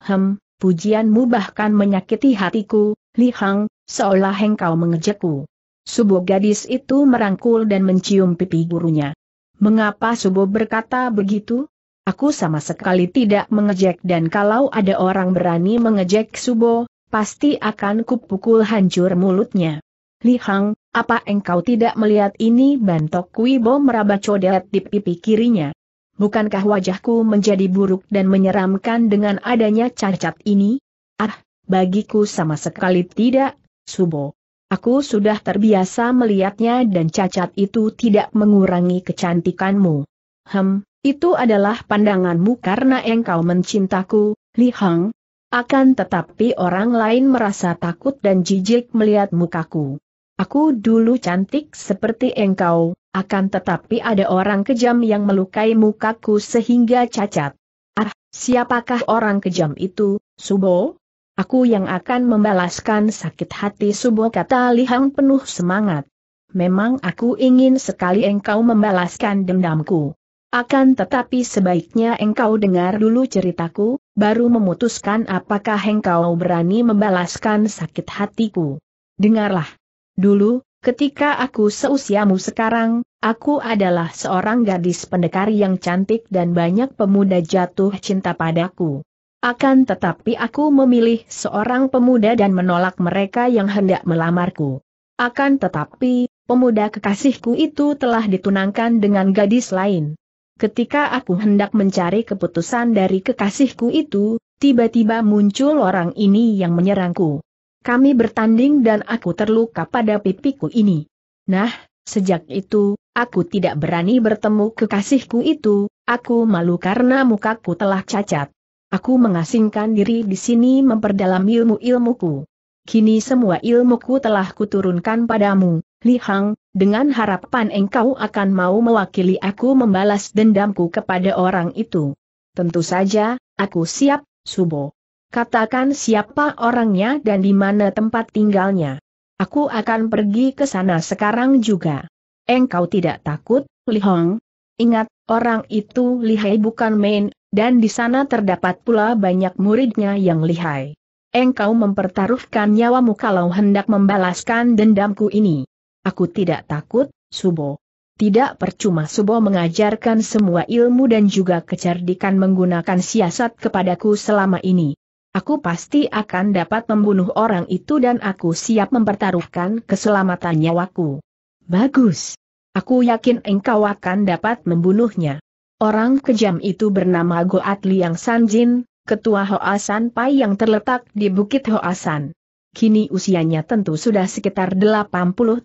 Hem, pujianmu bahkan menyakiti hatiku, Li Hang, seolah engkau mengejekku. Subo gadis itu merangkul dan mencium pipi gurunya. Mengapa Subo berkata begitu? Aku sama sekali tidak mengejek dan kalau ada orang berani mengejek Subo, pasti akan kupukul hancur mulutnya. Li Hang, apa engkau tidak melihat ini bantok bo meraba codet di pipi kirinya? Bukankah wajahku menjadi buruk dan menyeramkan dengan adanya cacat ini? Ah, bagiku sama sekali tidak, Subo. Aku sudah terbiasa melihatnya dan cacat itu tidak mengurangi kecantikanmu. Hem, itu adalah pandanganmu karena engkau mencintaku, Li Hang. Akan tetapi orang lain merasa takut dan jijik melihat mukaku. Aku dulu cantik seperti engkau, akan tetapi ada orang kejam yang melukai mukaku sehingga cacat. Ah, siapakah orang kejam itu, Subo? Aku yang akan membalaskan sakit hati Subo kata Lihang penuh semangat. Memang aku ingin sekali engkau membalaskan dendamku. Akan tetapi sebaiknya engkau dengar dulu ceritaku, baru memutuskan apakah engkau berani membalaskan sakit hatiku. Dengarlah. Dulu, ketika aku seusiamu sekarang, aku adalah seorang gadis pendekar yang cantik dan banyak pemuda jatuh cinta padaku. Akan tetapi aku memilih seorang pemuda dan menolak mereka yang hendak melamarku. Akan tetapi, pemuda kekasihku itu telah ditunangkan dengan gadis lain. Ketika aku hendak mencari keputusan dari kekasihku itu, tiba-tiba muncul orang ini yang menyerangku. Kami bertanding dan aku terluka pada pipiku ini. Nah, sejak itu, aku tidak berani bertemu kekasihku itu, aku malu karena mukaku telah cacat. Aku mengasingkan diri di sini memperdalam ilmu-ilmuku. Kini semua ilmuku telah kuturunkan padamu, Li Hang, dengan harapan engkau akan mau mewakili aku membalas dendamku kepada orang itu. Tentu saja, aku siap, Subo. Katakan siapa orangnya dan di mana tempat tinggalnya. Aku akan pergi ke sana sekarang juga. Engkau tidak takut, Li Hong? Ingat, orang itu lihai bukan main, dan di sana terdapat pula banyak muridnya yang lihai. Engkau mempertaruhkan nyawamu kalau hendak membalaskan dendamku ini. Aku tidak takut, Subo. Tidak percuma Subo mengajarkan semua ilmu dan juga kecerdikan menggunakan siasat kepadaku selama ini. Aku pasti akan dapat membunuh orang itu dan aku siap mempertaruhkan keselamatan nyawaku. Bagus. Aku yakin engkau akan dapat membunuhnya. Orang kejam itu bernama Goat Liang Sanjin, ketua Hoasan Pai yang terletak di Bukit Hoasan. Kini usianya tentu sudah sekitar 80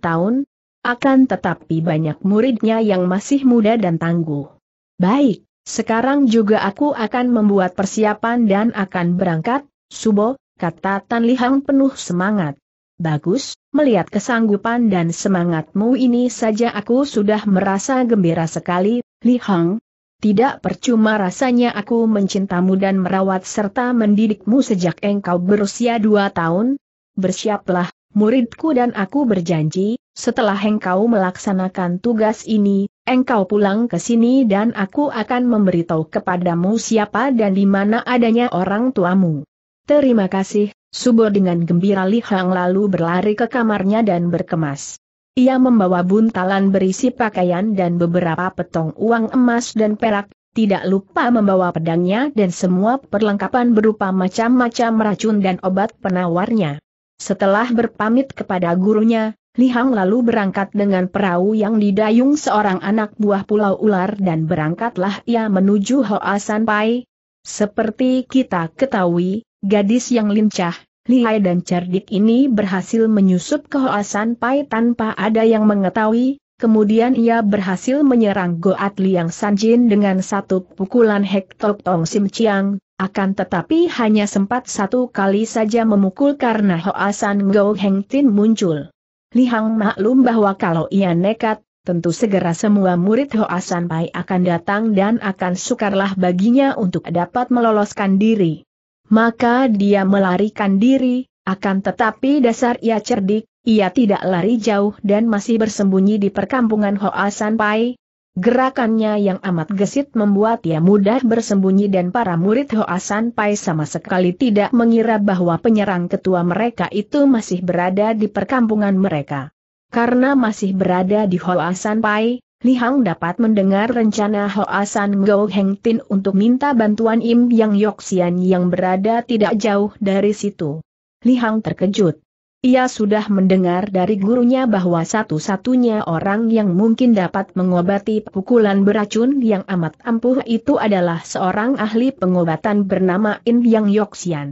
tahun, akan tetapi banyak muridnya yang masih muda dan tangguh. Baik, sekarang juga aku akan membuat persiapan dan akan berangkat, Subo, kata Tan Lihang penuh semangat. Bagus, melihat kesanggupan dan semangatmu ini saja aku sudah merasa gembira sekali, Lihang. Tidak percuma rasanya aku mencintamu dan merawat serta mendidikmu sejak engkau berusia dua tahun. Bersiaplah, muridku dan aku berjanji, setelah engkau melaksanakan tugas ini, engkau pulang ke sini dan aku akan memberitahu kepadamu siapa dan di mana adanya orang tuamu. Terima kasih, Subo dengan gembira Li Hang lalu berlari ke kamarnya dan berkemas. Ia membawa buntalan berisi pakaian dan beberapa petong uang emas dan perak, tidak lupa membawa pedangnya dan semua perlengkapan berupa macam-macam racun dan obat penawarnya. Setelah berpamit kepada gurunya, Li Hang lalu berangkat dengan perahu yang didayung seorang anak buah pulau ular dan berangkatlah ia menuju Hoa San Pai. Seperti kita ketahui, gadis yang lincah, lihai dan cerdik ini berhasil menyusup ke Hoa San Pai tanpa ada yang mengetahui, Kemudian ia berhasil menyerang Goat Liang Sanjin dengan satu pukulan Hektok Tong Sim Chiang, akan tetapi hanya sempat satu kali saja memukul karena Hoa San Go Heng Tin muncul. Li Hang maklum bahwa kalau ia nekat, tentu segera semua murid Hoa Pai akan datang dan akan sukarlah baginya untuk dapat meloloskan diri. Maka dia melarikan diri, akan tetapi dasar ia cerdik, ia tidak lari jauh dan masih bersembunyi di perkampungan Hoa Pai. Gerakannya yang amat gesit membuat ia mudah bersembunyi dan para murid Hoasan Pai sama sekali tidak mengira bahwa penyerang ketua mereka itu masih berada di perkampungan mereka. Karena masih berada di Hoasan Pai, Li Hang dapat mendengar rencana Hoasan Gou Heng Tin untuk minta bantuan Im Yang Yoxian yang berada tidak jauh dari situ. Li Hang terkejut. Ia sudah mendengar dari gurunya bahwa satu-satunya orang yang mungkin dapat mengobati pukulan beracun yang amat ampuh itu adalah seorang ahli pengobatan bernama Im Yang Yoxian.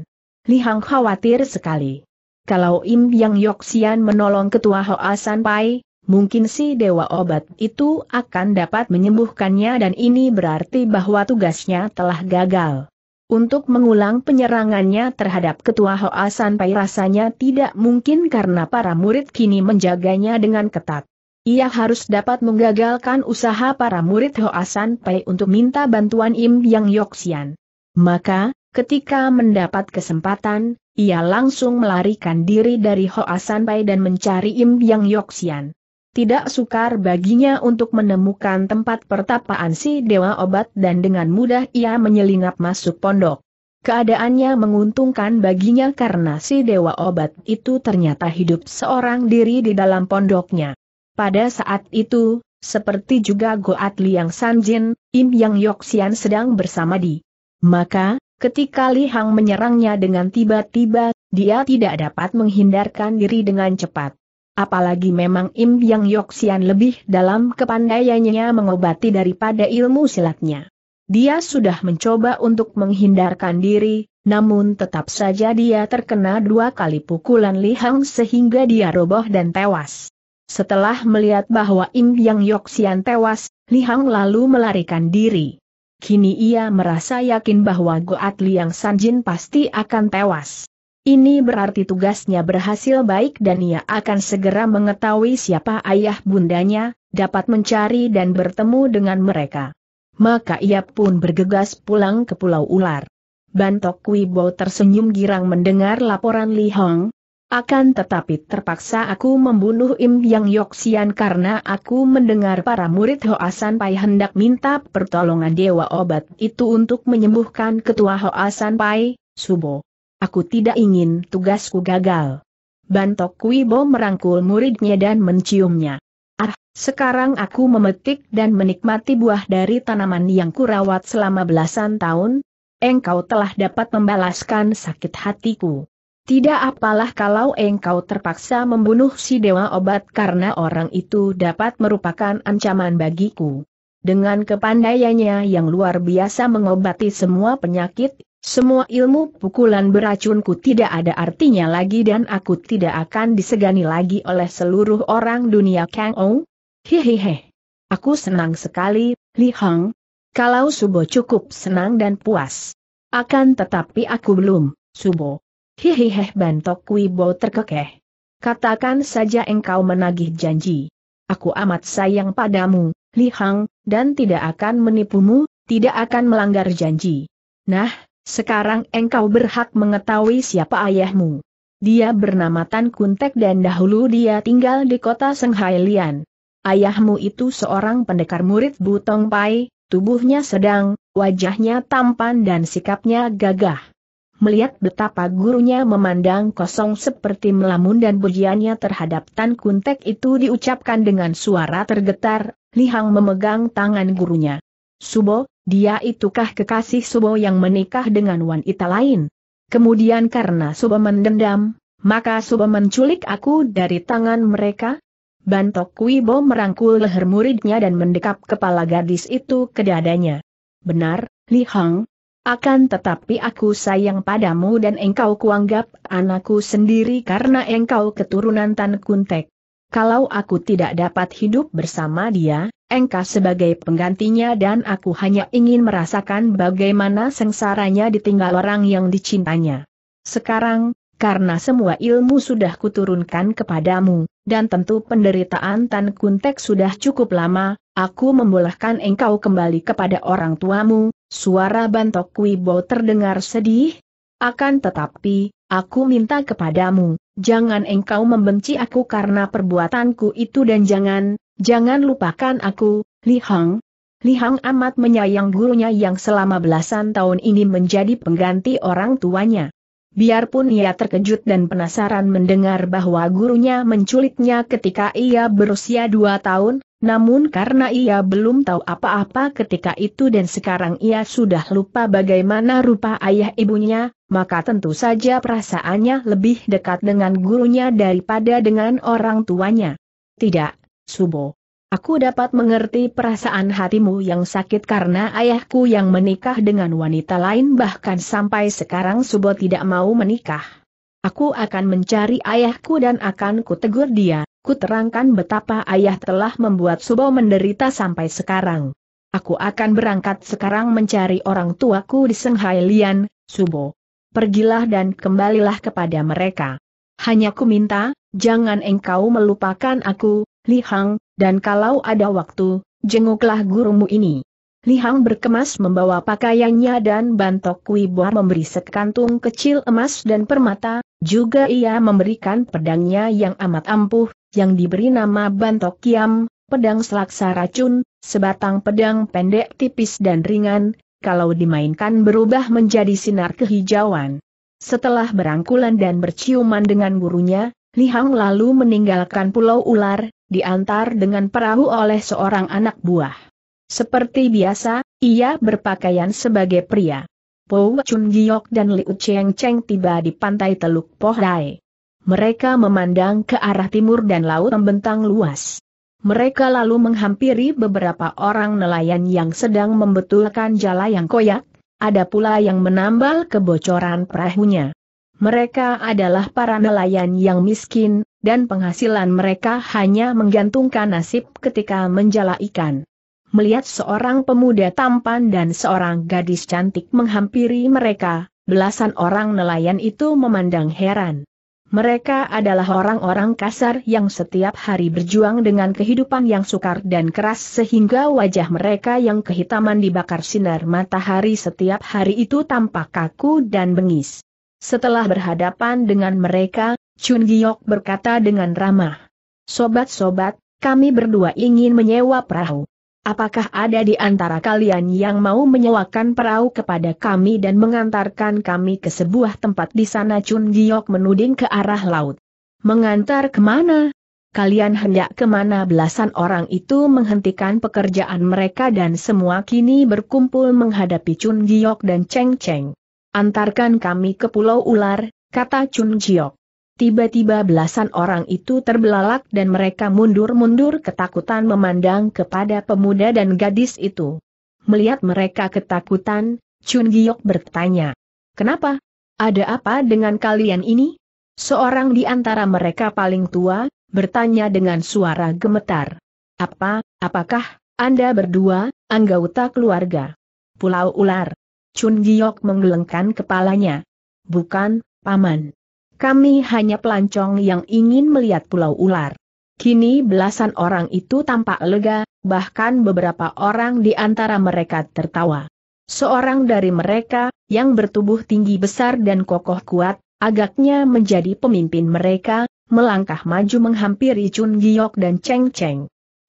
Li Hang khawatir sekali. Kalau Im Yang Yoxian menolong ketua Hoa Pai, mungkin si dewa obat itu akan dapat menyembuhkannya dan ini berarti bahwa tugasnya telah gagal. Untuk mengulang penyerangannya terhadap Ketua Hoa Sanpai rasanya tidak mungkin karena para murid kini menjaganya dengan ketat. Ia harus dapat menggagalkan usaha para murid Hoa Sanpai untuk minta bantuan Im Yang Yoksian. Maka, ketika mendapat kesempatan, ia langsung melarikan diri dari Hoa Sanpai dan mencari Im Yang Yoksian tidak sukar baginya untuk menemukan tempat pertapaan si Dewa Obat dan dengan mudah ia menyelinap masuk pondok. Keadaannya menguntungkan baginya karena si Dewa Obat itu ternyata hidup seorang diri di dalam pondoknya. Pada saat itu, seperti juga Goat Liang Sanjin, Im Yang Yoxian sedang bersama di. Maka, ketika Li Hang menyerangnya dengan tiba-tiba, dia tidak dapat menghindarkan diri dengan cepat. Apalagi memang Im Yang Yoxian lebih dalam kepandaiannya mengobati daripada ilmu silatnya. Dia sudah mencoba untuk menghindarkan diri, namun tetap saja dia terkena dua kali pukulan Li Hang sehingga dia roboh dan tewas. Setelah melihat bahwa Im Yang Yoxian tewas, Li Hang lalu melarikan diri. Kini ia merasa yakin bahwa Goat Liang Sanjin pasti akan tewas. Ini berarti tugasnya berhasil baik dan ia akan segera mengetahui siapa ayah bundanya, dapat mencari dan bertemu dengan mereka. Maka ia pun bergegas pulang ke Pulau Ular. Bantok Wibo tersenyum girang mendengar laporan Li Hong. Akan tetapi terpaksa aku membunuh Im Yang Yoxian karena aku mendengar para murid Hoasan Pai hendak minta pertolongan Dewa Obat itu untuk menyembuhkan ketua Hoasan Pai, Subo. Aku tidak ingin tugasku gagal. Bantok Kuibo merangkul muridnya dan menciumnya. Ah, sekarang aku memetik dan menikmati buah dari tanaman yang kurawat selama belasan tahun. Engkau telah dapat membalaskan sakit hatiku. Tidak apalah kalau engkau terpaksa membunuh si dewa obat karena orang itu dapat merupakan ancaman bagiku. Dengan kepandaiannya yang luar biasa mengobati semua penyakit, semua ilmu pukulan beracunku tidak ada artinya lagi dan aku tidak akan disegani lagi oleh seluruh orang dunia Kang Ou. Hehehe. Aku senang sekali, Li Hang. Kalau Subo cukup senang dan puas. Akan tetapi aku belum, Subo. Hehehe. bantok Wibo terkekeh. Katakan saja engkau menagih janji. Aku amat sayang padamu, Li Hang, dan tidak akan menipumu, tidak akan melanggar janji. Nah, sekarang engkau berhak mengetahui siapa ayahmu. Dia bernama Tan Kuntek dan dahulu dia tinggal di kota Senghailian. Ayahmu itu seorang pendekar murid Butong Pai, tubuhnya sedang, wajahnya tampan dan sikapnya gagah. Melihat betapa gurunya memandang kosong seperti melamun dan bujiannya terhadap Tan Kuntek itu diucapkan dengan suara tergetar, Lihang memegang tangan gurunya. Subo, dia itukah kekasih Subo yang menikah dengan wanita lain? Kemudian karena Subo mendendam, maka Subo menculik aku dari tangan mereka? Bantok Kuibo merangkul leher muridnya dan mendekap kepala gadis itu ke dadanya. Benar, Li Hang. Akan tetapi aku sayang padamu dan engkau kuanggap anakku sendiri karena engkau keturunan Tan Kuntek. Kalau aku tidak dapat hidup bersama dia, engkau sebagai penggantinya dan aku hanya ingin merasakan bagaimana sengsaranya ditinggal orang yang dicintanya. Sekarang, karena semua ilmu sudah kuturunkan kepadamu, dan tentu penderitaan Tan Kuntek sudah cukup lama, aku membolehkan engkau kembali kepada orang tuamu, suara bantok Wibo terdengar sedih. Akan tetapi, aku minta kepadamu, jangan engkau membenci aku karena perbuatanku itu dan jangan, Jangan lupakan aku, Li Hang. Li Hang amat menyayang gurunya yang selama belasan tahun ini menjadi pengganti orang tuanya. Biarpun ia terkejut dan penasaran mendengar bahwa gurunya menculiknya ketika ia berusia dua tahun, namun karena ia belum tahu apa-apa ketika itu dan sekarang ia sudah lupa bagaimana rupa ayah ibunya, maka tentu saja perasaannya lebih dekat dengan gurunya daripada dengan orang tuanya. Tidak, Subo. Aku dapat mengerti perasaan hatimu yang sakit karena ayahku yang menikah dengan wanita lain bahkan sampai sekarang Subo tidak mau menikah. Aku akan mencari ayahku dan akan kutegur dia, Kuterangkan betapa ayah telah membuat Subo menderita sampai sekarang. Aku akan berangkat sekarang mencari orang tuaku di Senghai Lian, Subo. Pergilah dan kembalilah kepada mereka. Hanya ku minta, jangan engkau melupakan aku, Li Hang, dan kalau ada waktu, jenguklah gurumu ini. Li Hang berkemas membawa pakaiannya dan bantok Wiboa memberi sekantung kecil emas dan permata, juga ia memberikan pedangnya yang amat ampuh, yang diberi nama bantok kiam, pedang selaksa racun, sebatang pedang pendek tipis dan ringan, kalau dimainkan berubah menjadi sinar kehijauan. Setelah berangkulan dan berciuman dengan gurunya, Li Hang lalu meninggalkan pulau ular, diantar dengan perahu oleh seorang anak buah. Seperti biasa, ia berpakaian sebagai pria. Po Chun Giok dan Liu Cheng Cheng tiba di pantai Teluk Pohdai. Mereka memandang ke arah timur dan laut membentang luas. Mereka lalu menghampiri beberapa orang nelayan yang sedang membetulkan jala yang koyak, ada pula yang menambal kebocoran perahunya. Mereka adalah para nelayan yang miskin, dan penghasilan mereka hanya menggantungkan nasib ketika menjala ikan. Melihat seorang pemuda tampan dan seorang gadis cantik menghampiri mereka, belasan orang nelayan itu memandang heran. Mereka adalah orang-orang kasar yang setiap hari berjuang dengan kehidupan yang sukar dan keras sehingga wajah mereka yang kehitaman dibakar sinar matahari setiap hari itu tampak kaku dan bengis. Setelah berhadapan dengan mereka, Chun Giok berkata dengan ramah. Sobat-sobat, kami berdua ingin menyewa perahu. Apakah ada di antara kalian yang mau menyewakan perahu kepada kami dan mengantarkan kami ke sebuah tempat di sana Chun Giok menuding ke arah laut. Mengantar kemana? Kalian hendak kemana belasan orang itu menghentikan pekerjaan mereka dan semua kini berkumpul menghadapi Chun Giok dan Cheng Cheng. Antarkan kami ke Pulau Ular, kata Chun Jiok. Tiba-tiba belasan orang itu terbelalak dan mereka mundur-mundur ketakutan memandang kepada pemuda dan gadis itu. Melihat mereka ketakutan, Chun Giok bertanya. Kenapa? Ada apa dengan kalian ini? Seorang di antara mereka paling tua, bertanya dengan suara gemetar. Apa, apakah, Anda berdua, anggota keluarga? Pulau Ular, Chun Giok menggelengkan kepalanya. Bukan, Paman. Kami hanya pelancong yang ingin melihat pulau ular. Kini belasan orang itu tampak lega, bahkan beberapa orang di antara mereka tertawa. Seorang dari mereka, yang bertubuh tinggi besar dan kokoh kuat, agaknya menjadi pemimpin mereka, melangkah maju menghampiri Chun Giok dan Cheng Cheng.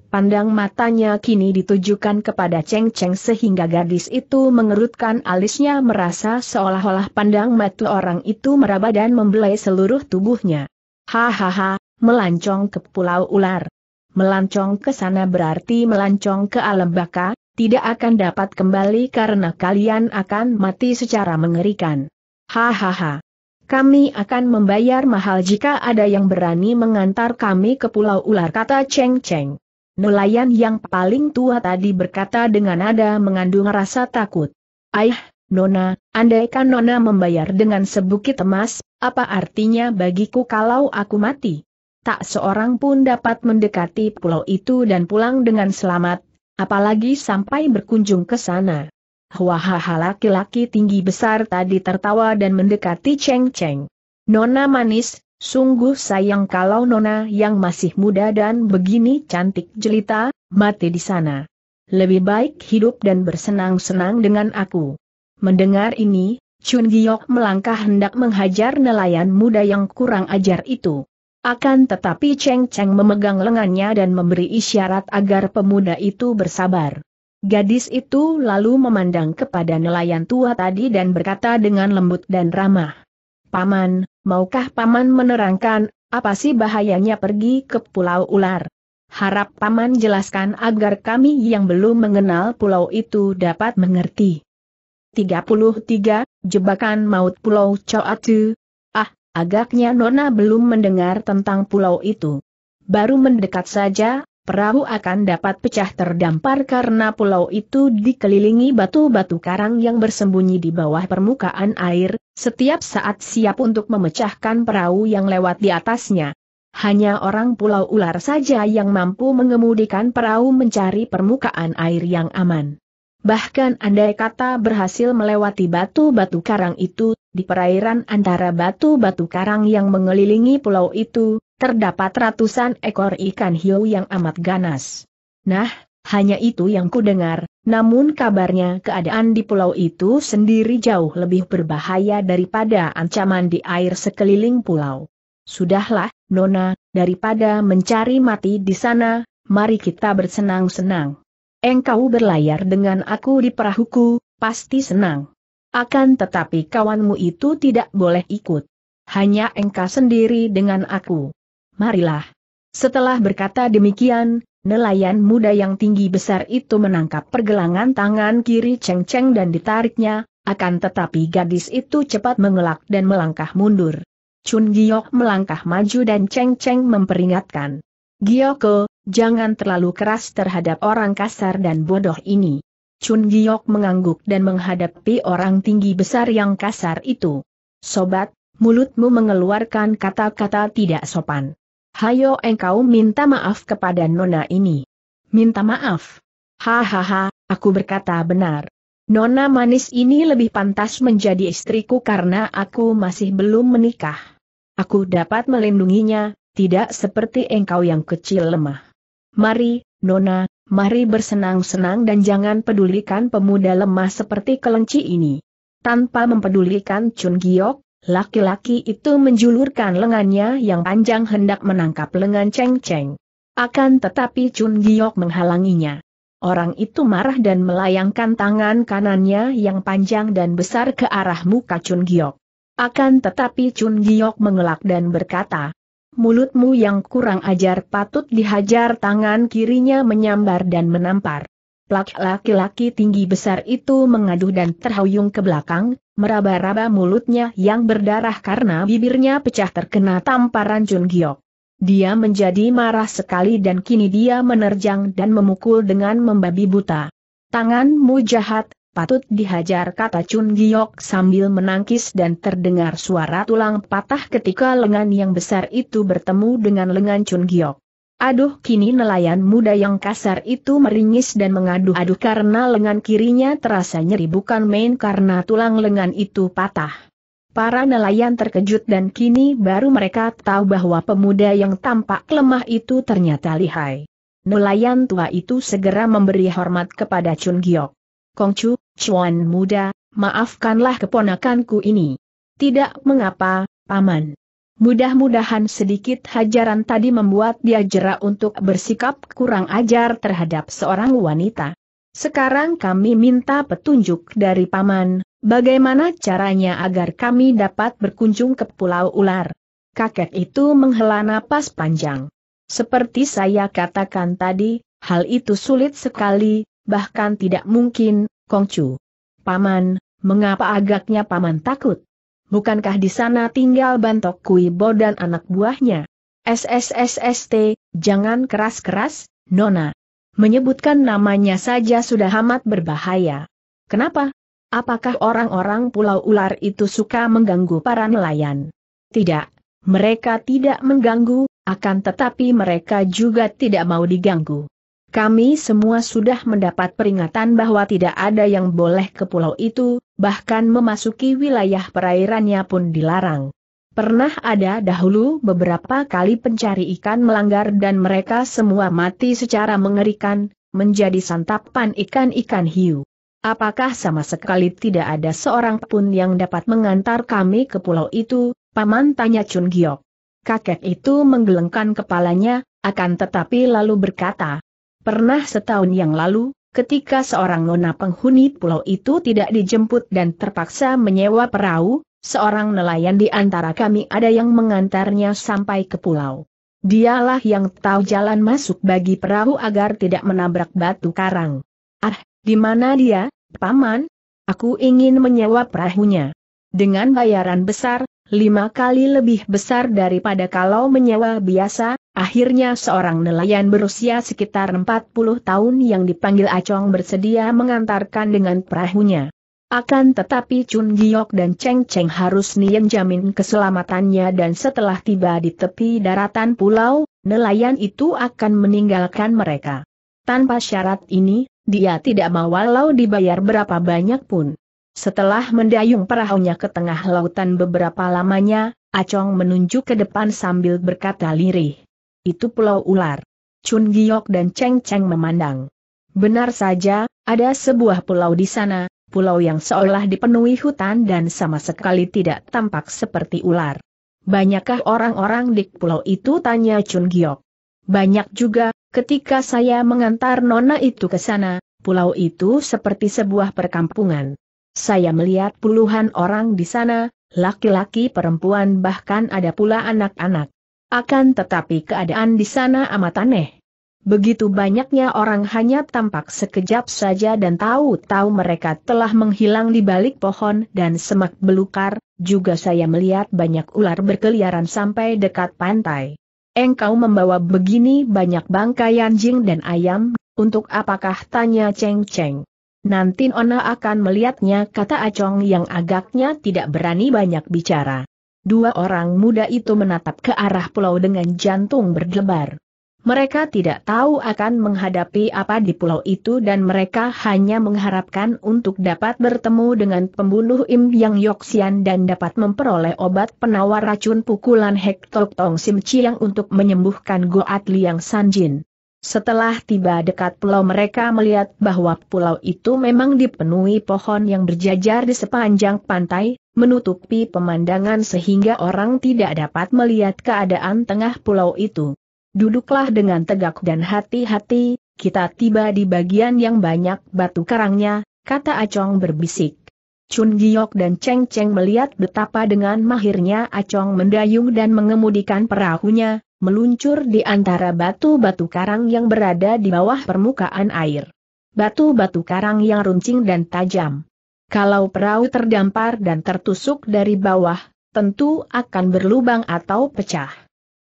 Pandang matanya kini ditujukan kepada Cheng Cheng sehingga gadis itu mengerutkan alisnya merasa seolah-olah pandang mata orang itu meraba dan membelai seluruh tubuhnya. Hahaha, melancong ke pulau ular. Melancong ke sana berarti melancong ke alam baka, tidak akan dapat kembali karena kalian akan mati secara mengerikan. Hahaha. Kami akan membayar mahal jika ada yang berani mengantar kami ke pulau ular kata Cheng Cheng nelayan yang paling tua tadi berkata dengan nada mengandung rasa takut. Aih, Nona, andaikan Nona membayar dengan sebukit emas, apa artinya bagiku kalau aku mati? Tak seorang pun dapat mendekati pulau itu dan pulang dengan selamat, apalagi sampai berkunjung ke sana. Wahaha laki-laki tinggi besar tadi tertawa dan mendekati Cheng Cheng. Nona manis, Sungguh sayang kalau Nona yang masih muda dan begini cantik jelita, mati di sana. Lebih baik hidup dan bersenang-senang dengan aku. Mendengar ini, Chun Giok melangkah hendak menghajar nelayan muda yang kurang ajar itu. Akan tetapi Cheng Cheng memegang lengannya dan memberi isyarat agar pemuda itu bersabar. Gadis itu lalu memandang kepada nelayan tua tadi dan berkata dengan lembut dan ramah. Paman, maukah Paman menerangkan, apa sih bahayanya pergi ke Pulau Ular? Harap Paman jelaskan agar kami yang belum mengenal pulau itu dapat mengerti. 33. Jebakan Maut Pulau Coatu Ah, agaknya Nona belum mendengar tentang pulau itu. Baru mendekat saja, perahu akan dapat pecah terdampar karena pulau itu dikelilingi batu-batu karang yang bersembunyi di bawah permukaan air, setiap saat siap untuk memecahkan perahu yang lewat di atasnya. Hanya orang pulau ular saja yang mampu mengemudikan perahu mencari permukaan air yang aman. Bahkan andai kata berhasil melewati batu-batu karang itu, di perairan antara batu-batu karang yang mengelilingi pulau itu, terdapat ratusan ekor ikan hiu yang amat ganas. Nah, hanya itu yang kudengar, namun kabarnya keadaan di pulau itu sendiri jauh lebih berbahaya daripada ancaman di air sekeliling pulau. Sudahlah, Nona, daripada mencari mati di sana, mari kita bersenang-senang. Engkau berlayar dengan aku di perahuku, pasti senang. Akan tetapi kawanmu itu tidak boleh ikut. Hanya engkau sendiri dengan aku marilah. Setelah berkata demikian, nelayan muda yang tinggi besar itu menangkap pergelangan tangan kiri Cheng Cheng dan ditariknya, akan tetapi gadis itu cepat mengelak dan melangkah mundur. Chun Giok melangkah maju dan Cheng Cheng memperingatkan. Gioko, jangan terlalu keras terhadap orang kasar dan bodoh ini. Chun Giok mengangguk dan menghadapi orang tinggi besar yang kasar itu. Sobat, mulutmu mengeluarkan kata-kata tidak sopan. Hayo engkau minta maaf kepada nona ini. Minta maaf. Hahaha, aku berkata benar. Nona manis ini lebih pantas menjadi istriku karena aku masih belum menikah. Aku dapat melindunginya, tidak seperti engkau yang kecil lemah. Mari, Nona, mari bersenang-senang dan jangan pedulikan pemuda lemah seperti kelenci ini. Tanpa mempedulikan Chun Giok, Laki-laki itu menjulurkan lengannya yang panjang hendak menangkap lengan Cheng Cheng. Akan tetapi Chun Giok menghalanginya. Orang itu marah dan melayangkan tangan kanannya yang panjang dan besar ke arah muka Chun Giok. Akan tetapi Chun Giok mengelak dan berkata, Mulutmu yang kurang ajar patut dihajar tangan kirinya menyambar dan menampar. Plak Laki-laki tinggi besar itu mengaduh dan terhuyung ke belakang, meraba-raba mulutnya yang berdarah karena bibirnya pecah terkena tamparan Jun Giok. Dia menjadi marah sekali dan kini dia menerjang dan memukul dengan membabi buta. Tanganmu jahat, patut dihajar kata Chun Giok sambil menangkis dan terdengar suara tulang patah ketika lengan yang besar itu bertemu dengan lengan Chun Giok. Aduh kini nelayan muda yang kasar itu meringis dan mengadu-adu karena lengan kirinya terasa nyeri bukan main karena tulang lengan itu patah. Para nelayan terkejut dan kini baru mereka tahu bahwa pemuda yang tampak lemah itu ternyata lihai. Nelayan tua itu segera memberi hormat kepada Chun Giok. Kongcu, Chuan muda, maafkanlah keponakanku ini. Tidak mengapa, Paman. Mudah-mudahan sedikit hajaran tadi membuat dia jera untuk bersikap kurang ajar terhadap seorang wanita. Sekarang kami minta petunjuk dari Paman, bagaimana caranya agar kami dapat berkunjung ke Pulau Ular. Kakek itu menghela napas panjang. Seperti saya katakan tadi, hal itu sulit sekali, bahkan tidak mungkin, Kongcu. Paman, mengapa agaknya Paman takut? bukankah di sana tinggal Bantok Kuibo dan anak buahnya? Ssst, jangan keras-keras, Nona. Menyebutkan namanya saja sudah amat berbahaya. Kenapa? Apakah orang-orang Pulau Ular itu suka mengganggu para nelayan? Tidak, mereka tidak mengganggu, akan tetapi mereka juga tidak mau diganggu. Kami semua sudah mendapat peringatan bahwa tidak ada yang boleh ke pulau itu, bahkan memasuki wilayah perairannya pun dilarang. Pernah ada dahulu beberapa kali pencari ikan melanggar dan mereka semua mati secara mengerikan, menjadi santapan ikan-ikan hiu. Apakah sama sekali tidak ada seorang pun yang dapat mengantar kami ke pulau itu, Paman tanya Chun Giok. Kakek itu menggelengkan kepalanya, akan tetapi lalu berkata, Pernah setahun yang lalu, ketika seorang nona penghuni pulau itu tidak dijemput dan terpaksa menyewa perahu, seorang nelayan di antara kami ada yang mengantarnya sampai ke pulau. Dialah yang tahu jalan masuk bagi perahu agar tidak menabrak batu karang. Ah, di mana dia, paman? Aku ingin menyewa perahunya. Dengan bayaran besar, lima kali lebih besar daripada kalau menyewa biasa, Akhirnya seorang nelayan berusia sekitar 40 tahun yang dipanggil Acong bersedia mengantarkan dengan perahunya. Akan tetapi Chun Giok dan Cheng Cheng harus nian jamin keselamatannya dan setelah tiba di tepi daratan pulau, nelayan itu akan meninggalkan mereka. Tanpa syarat ini, dia tidak mau walau dibayar berapa banyak pun. Setelah mendayung perahunya ke tengah lautan beberapa lamanya, Acong menunjuk ke depan sambil berkata lirih. Itu pulau ular. Chun Giok dan Cheng Cheng memandang. Benar saja, ada sebuah pulau di sana, pulau yang seolah dipenuhi hutan dan sama sekali tidak tampak seperti ular. Banyakkah orang-orang di pulau itu tanya Chun Giok. Banyak juga, ketika saya mengantar Nona itu ke sana, pulau itu seperti sebuah perkampungan. Saya melihat puluhan orang di sana, laki-laki perempuan bahkan ada pula anak-anak. Akan tetapi keadaan di sana amat aneh. Begitu banyaknya orang hanya tampak sekejap saja dan tahu-tahu mereka telah menghilang di balik pohon dan semak belukar, juga saya melihat banyak ular berkeliaran sampai dekat pantai. Engkau membawa begini banyak bangkai anjing dan ayam, untuk apakah tanya Cheng Cheng? Nanti Ona akan melihatnya kata Acong yang agaknya tidak berani banyak bicara. Dua orang muda itu menatap ke arah pulau dengan jantung berdebar. Mereka tidak tahu akan menghadapi apa di pulau itu dan mereka hanya mengharapkan untuk dapat bertemu dengan pembunuh Im Yang Yoxian dan dapat memperoleh obat penawar racun pukulan Hektok Tong Sim Chiang untuk menyembuhkan Goat Liang Sanjin. Setelah tiba dekat pulau mereka melihat bahwa pulau itu memang dipenuhi pohon yang berjajar di sepanjang pantai, menutupi pemandangan sehingga orang tidak dapat melihat keadaan tengah pulau itu. Duduklah dengan tegak dan hati-hati, kita tiba di bagian yang banyak batu karangnya, kata Acong berbisik. Chun Giok dan Cheng Cheng melihat betapa dengan mahirnya Acong mendayung dan mengemudikan perahunya, meluncur di antara batu-batu karang yang berada di bawah permukaan air. Batu-batu karang yang runcing dan tajam kalau perahu terdampar dan tertusuk dari bawah, tentu akan berlubang atau pecah.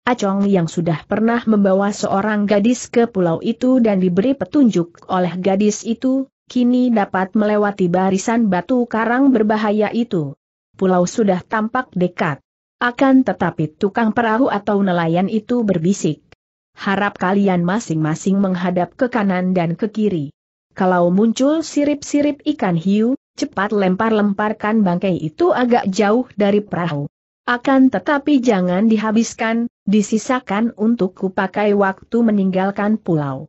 Acong yang sudah pernah membawa seorang gadis ke pulau itu dan diberi petunjuk oleh gadis itu, kini dapat melewati barisan batu karang berbahaya itu. Pulau sudah tampak dekat. Akan tetapi tukang perahu atau nelayan itu berbisik. Harap kalian masing-masing menghadap ke kanan dan ke kiri. Kalau muncul sirip-sirip ikan hiu, cepat lempar-lemparkan bangkai itu agak jauh dari perahu. Akan tetapi jangan dihabiskan, disisakan untuk kupakai waktu meninggalkan pulau.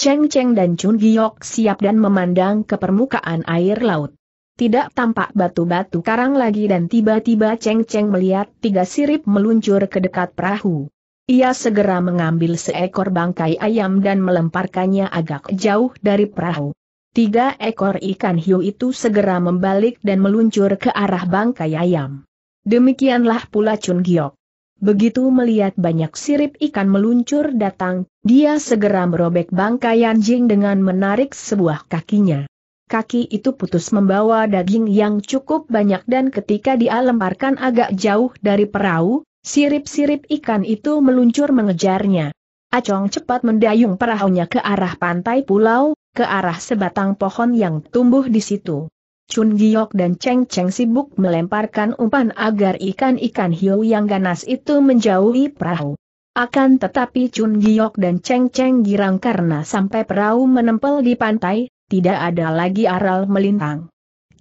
Cheng Cheng dan Chun Giok siap dan memandang ke permukaan air laut. Tidak tampak batu-batu karang lagi dan tiba-tiba Cheng Cheng melihat tiga sirip meluncur ke dekat perahu. Ia segera mengambil seekor bangkai ayam dan melemparkannya agak jauh dari perahu. Tiga ekor ikan hiu itu segera membalik dan meluncur ke arah bangkai ayam. Demikianlah pula Chun Giok. Begitu melihat banyak sirip ikan meluncur datang, dia segera merobek bangkai anjing dengan menarik sebuah kakinya. Kaki itu putus membawa daging yang cukup banyak dan ketika dia lemparkan agak jauh dari perahu, sirip-sirip ikan itu meluncur mengejarnya. Acong cepat mendayung perahunya ke arah pantai pulau, ke arah sebatang pohon yang tumbuh di situ. Chun Giok dan Cheng Cheng sibuk melemparkan umpan agar ikan-ikan hiu yang ganas itu menjauhi perahu. Akan tetapi Chun Giok dan Cheng Cheng girang karena sampai perahu menempel di pantai, tidak ada lagi aral melintang.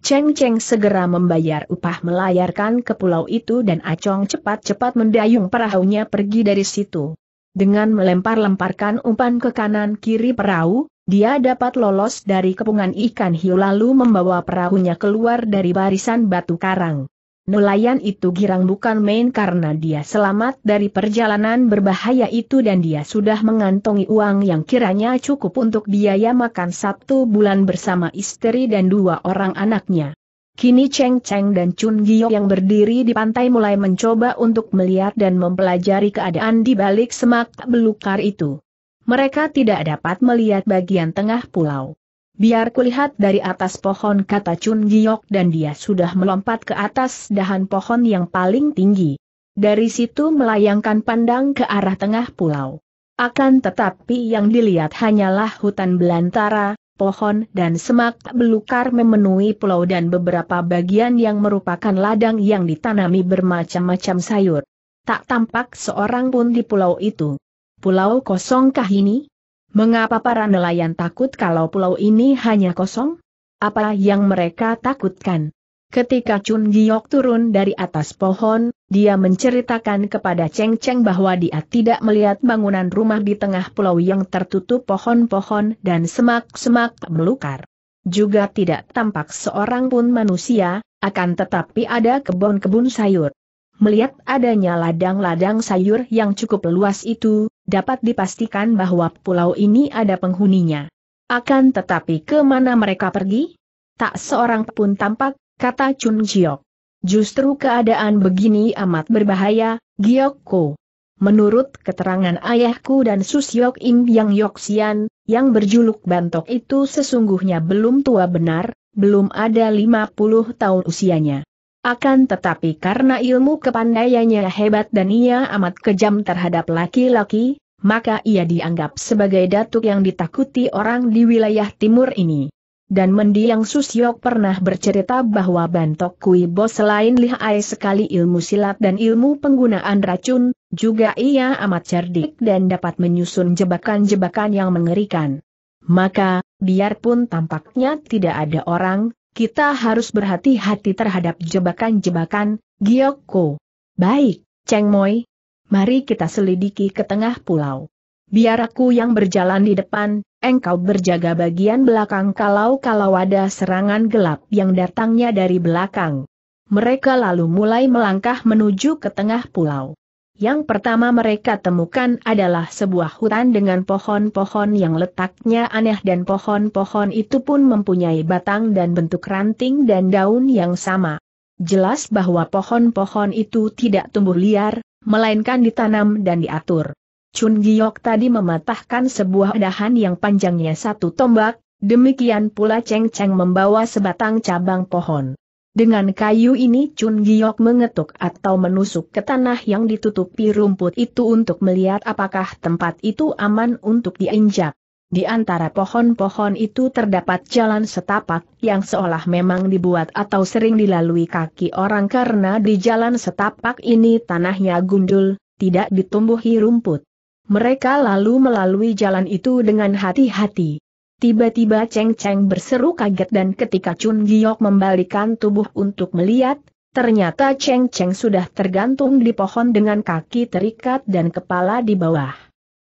Cheng Cheng segera membayar upah melayarkan ke pulau itu dan Acong cepat-cepat mendayung perahunya pergi dari situ. Dengan melempar-lemparkan umpan ke kanan kiri perahu, dia dapat lolos dari kepungan ikan hiu lalu membawa perahunya keluar dari barisan batu karang. Nelayan itu girang bukan main karena dia selamat dari perjalanan berbahaya itu dan dia sudah mengantongi uang yang kiranya cukup untuk biaya makan satu bulan bersama istri dan dua orang anaknya. Kini Cheng Cheng dan Chun Giyo yang berdiri di pantai mulai mencoba untuk melihat dan mempelajari keadaan di balik semak belukar itu. Mereka tidak dapat melihat bagian tengah pulau. Biar kulihat dari atas pohon kata Chun Giok dan dia sudah melompat ke atas dahan pohon yang paling tinggi. Dari situ melayangkan pandang ke arah tengah pulau. Akan tetapi yang dilihat hanyalah hutan belantara, pohon dan semak belukar memenuhi pulau dan beberapa bagian yang merupakan ladang yang ditanami bermacam-macam sayur. Tak tampak seorang pun di pulau itu pulau kosongkah ini? Mengapa para nelayan takut kalau pulau ini hanya kosong? Apa yang mereka takutkan? Ketika Chun Giok turun dari atas pohon, dia menceritakan kepada Cheng Cheng bahwa dia tidak melihat bangunan rumah di tengah pulau yang tertutup pohon-pohon dan semak-semak melukar. Juga tidak tampak seorang pun manusia, akan tetapi ada kebun-kebun sayur. Melihat adanya ladang-ladang sayur yang cukup luas itu, dapat dipastikan bahwa pulau ini ada penghuninya. Akan tetapi kemana mereka pergi? Tak seorang pun tampak, kata Chun Jiok. Justru keadaan begini amat berbahaya, Giokko. Menurut keterangan ayahku dan Susyok Im Yang Yoksian, yang berjuluk Bantok itu sesungguhnya belum tua benar, belum ada 50 tahun usianya. Akan tetapi karena ilmu kepandaiannya hebat dan ia amat kejam terhadap laki-laki, maka ia dianggap sebagai datuk yang ditakuti orang di wilayah timur ini. Dan mendiang Susyok pernah bercerita bahwa Bantok Kui Bos selain lihai sekali ilmu silat dan ilmu penggunaan racun, juga ia amat cerdik dan dapat menyusun jebakan-jebakan yang mengerikan. Maka, biarpun tampaknya tidak ada orang, kita harus berhati-hati terhadap jebakan-jebakan, Giokko. Baik, Cheng Moi. Mari kita selidiki ke tengah pulau. Biar aku yang berjalan di depan, engkau berjaga bagian belakang kalau-kalau ada serangan gelap yang datangnya dari belakang. Mereka lalu mulai melangkah menuju ke tengah pulau. Yang pertama mereka temukan adalah sebuah hutan dengan pohon-pohon yang letaknya aneh dan pohon-pohon itu pun mempunyai batang dan bentuk ranting dan daun yang sama. Jelas bahwa pohon-pohon itu tidak tumbuh liar, melainkan ditanam dan diatur. Chun Giok tadi mematahkan sebuah dahan yang panjangnya satu tombak, demikian pula Cheng Cheng membawa sebatang cabang pohon. Dengan kayu ini Chun Giok mengetuk atau menusuk ke tanah yang ditutupi rumput itu untuk melihat apakah tempat itu aman untuk diinjak. Di antara pohon-pohon itu terdapat jalan setapak yang seolah memang dibuat atau sering dilalui kaki orang karena di jalan setapak ini tanahnya gundul, tidak ditumbuhi rumput. Mereka lalu melalui jalan itu dengan hati-hati. Tiba-tiba Cheng Cheng berseru kaget dan ketika Chun Giok membalikan tubuh untuk melihat, ternyata Cheng Cheng sudah tergantung di pohon dengan kaki terikat dan kepala di bawah.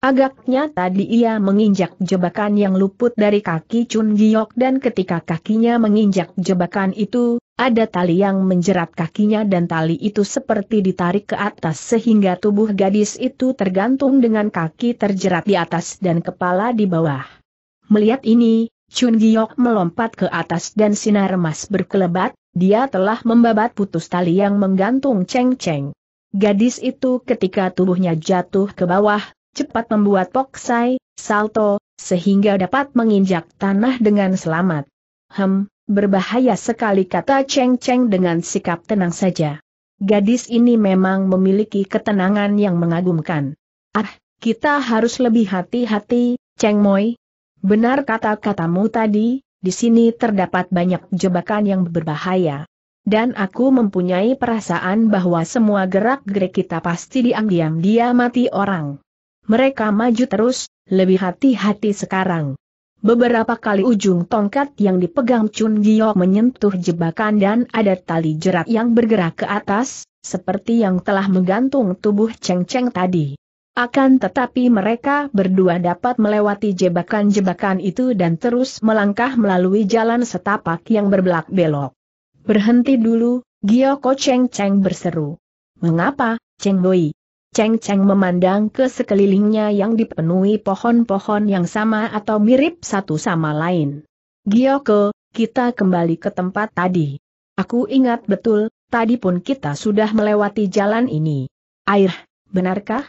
Agaknya tadi ia menginjak jebakan yang luput dari kaki Chun Giok dan ketika kakinya menginjak jebakan itu, ada tali yang menjerat kakinya dan tali itu seperti ditarik ke atas sehingga tubuh gadis itu tergantung dengan kaki terjerat di atas dan kepala di bawah. Melihat ini, Chun Giok melompat ke atas dan sinar emas berkelebat, dia telah membabat putus tali yang menggantung Cheng Cheng. Gadis itu ketika tubuhnya jatuh ke bawah, cepat membuat poksai, salto, sehingga dapat menginjak tanah dengan selamat. Hem, berbahaya sekali kata Cheng Cheng dengan sikap tenang saja. Gadis ini memang memiliki ketenangan yang mengagumkan. Ah, kita harus lebih hati-hati, Cheng Moi, Benar kata-katamu tadi, di sini terdapat banyak jebakan yang berbahaya. Dan aku mempunyai perasaan bahwa semua gerak-gerik kita pasti diam-diam dia mati orang. Mereka maju terus, lebih hati-hati sekarang. Beberapa kali ujung tongkat yang dipegang Chun Gyo menyentuh jebakan dan ada tali jerat yang bergerak ke atas, seperti yang telah menggantung tubuh Cheng Cheng tadi. Akan tetapi mereka berdua dapat melewati jebakan-jebakan itu dan terus melangkah melalui jalan setapak yang berbelak belok. Berhenti dulu, Gioko Cheng Cheng berseru. Mengapa, Cheng Doi? Cheng Cheng memandang ke sekelilingnya yang dipenuhi pohon-pohon yang sama atau mirip satu sama lain. Gioko, kita kembali ke tempat tadi. Aku ingat betul, tadi pun kita sudah melewati jalan ini. Air, benarkah?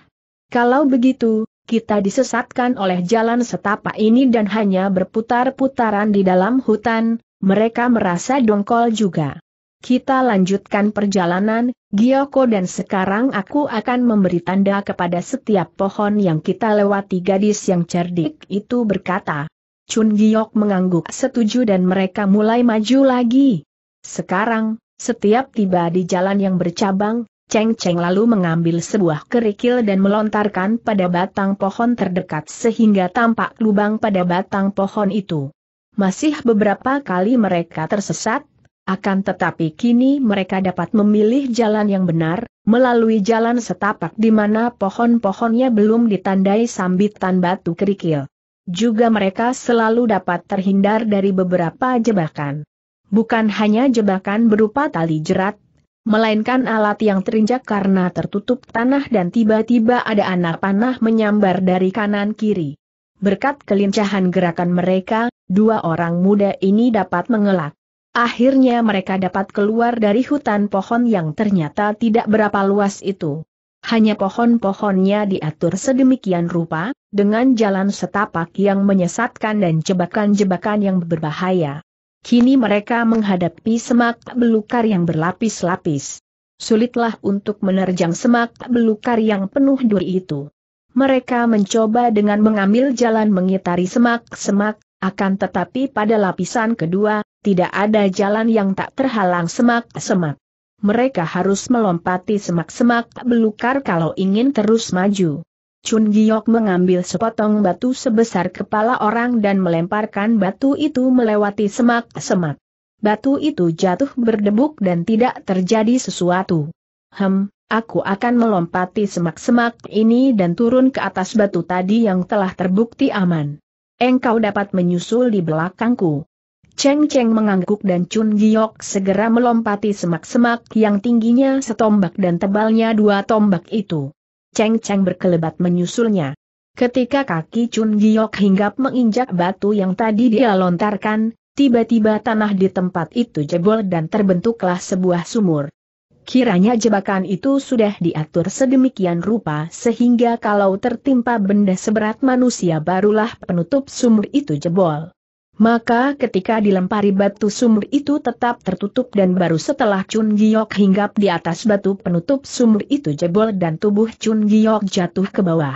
Kalau begitu, kita disesatkan oleh jalan setapak ini dan hanya berputar-putaran di dalam hutan, mereka merasa dongkol juga. Kita lanjutkan perjalanan, Gioko dan sekarang aku akan memberi tanda kepada setiap pohon yang kita lewati gadis yang cerdik itu berkata. Chun Giok mengangguk setuju dan mereka mulai maju lagi. Sekarang, setiap tiba di jalan yang bercabang, Cheng Cheng lalu mengambil sebuah kerikil dan melontarkan pada batang pohon terdekat sehingga tampak lubang pada batang pohon itu. Masih beberapa kali mereka tersesat, akan tetapi kini mereka dapat memilih jalan yang benar, melalui jalan setapak di mana pohon-pohonnya belum ditandai sambitan batu kerikil. Juga mereka selalu dapat terhindar dari beberapa jebakan. Bukan hanya jebakan berupa tali jerat, melainkan alat yang terinjak karena tertutup tanah dan tiba-tiba ada anak panah menyambar dari kanan kiri. Berkat kelincahan gerakan mereka, dua orang muda ini dapat mengelak. Akhirnya mereka dapat keluar dari hutan pohon yang ternyata tidak berapa luas itu. Hanya pohon-pohonnya diatur sedemikian rupa, dengan jalan setapak yang menyesatkan dan jebakan-jebakan yang berbahaya. Kini mereka menghadapi semak belukar yang berlapis-lapis. Sulitlah untuk menerjang semak belukar yang penuh duri itu. Mereka mencoba dengan mengambil jalan mengitari semak-semak, akan tetapi pada lapisan kedua, tidak ada jalan yang tak terhalang semak-semak. Mereka harus melompati semak-semak belukar kalau ingin terus maju. Chun Giok mengambil sepotong batu sebesar kepala orang dan melemparkan batu itu melewati semak-semak. Batu itu jatuh berdebuk dan tidak terjadi sesuatu. Hem, aku akan melompati semak-semak ini dan turun ke atas batu tadi yang telah terbukti aman. Engkau dapat menyusul di belakangku. Cheng Cheng mengangguk dan Chun Giok segera melompati semak-semak yang tingginya setombak dan tebalnya dua tombak itu. Cheng Cheng berkelebat menyusulnya. Ketika kaki Chun Giok hinggap menginjak batu yang tadi dia lontarkan, tiba-tiba tanah di tempat itu jebol dan terbentuklah sebuah sumur. Kiranya jebakan itu sudah diatur sedemikian rupa sehingga kalau tertimpa benda seberat manusia barulah penutup sumur itu jebol. Maka ketika dilempari batu sumur itu tetap tertutup dan baru setelah Chun Giok hinggap di atas batu penutup sumur itu jebol dan tubuh Chun Giok jatuh ke bawah.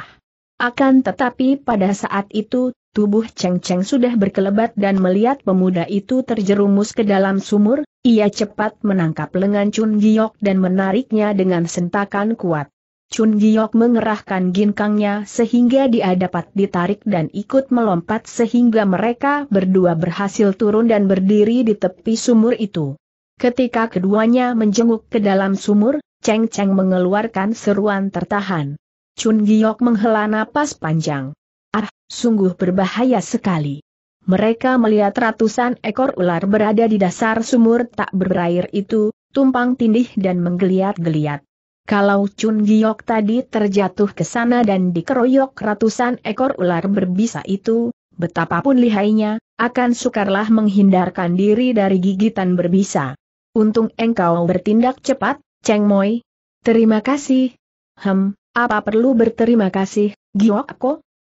Akan tetapi pada saat itu, tubuh Cheng Cheng sudah berkelebat dan melihat pemuda itu terjerumus ke dalam sumur, ia cepat menangkap lengan Chun Giok dan menariknya dengan sentakan kuat. Chun Giok mengerahkan ginkangnya sehingga dia dapat ditarik dan ikut melompat sehingga mereka berdua berhasil turun dan berdiri di tepi sumur itu. Ketika keduanya menjenguk ke dalam sumur, Cheng Cheng mengeluarkan seruan tertahan. Chun Giok menghela napas panjang. Ah, sungguh berbahaya sekali. Mereka melihat ratusan ekor ular berada di dasar sumur tak berair itu, tumpang tindih dan menggeliat-geliat. Kalau Chun Giok tadi terjatuh ke sana dan dikeroyok ratusan ekor ular berbisa itu, betapapun lihainya, akan sukarlah menghindarkan diri dari gigitan berbisa. Untung engkau bertindak cepat, Cheng Moi. Terima kasih. Hem, apa perlu berterima kasih, Giok Ko?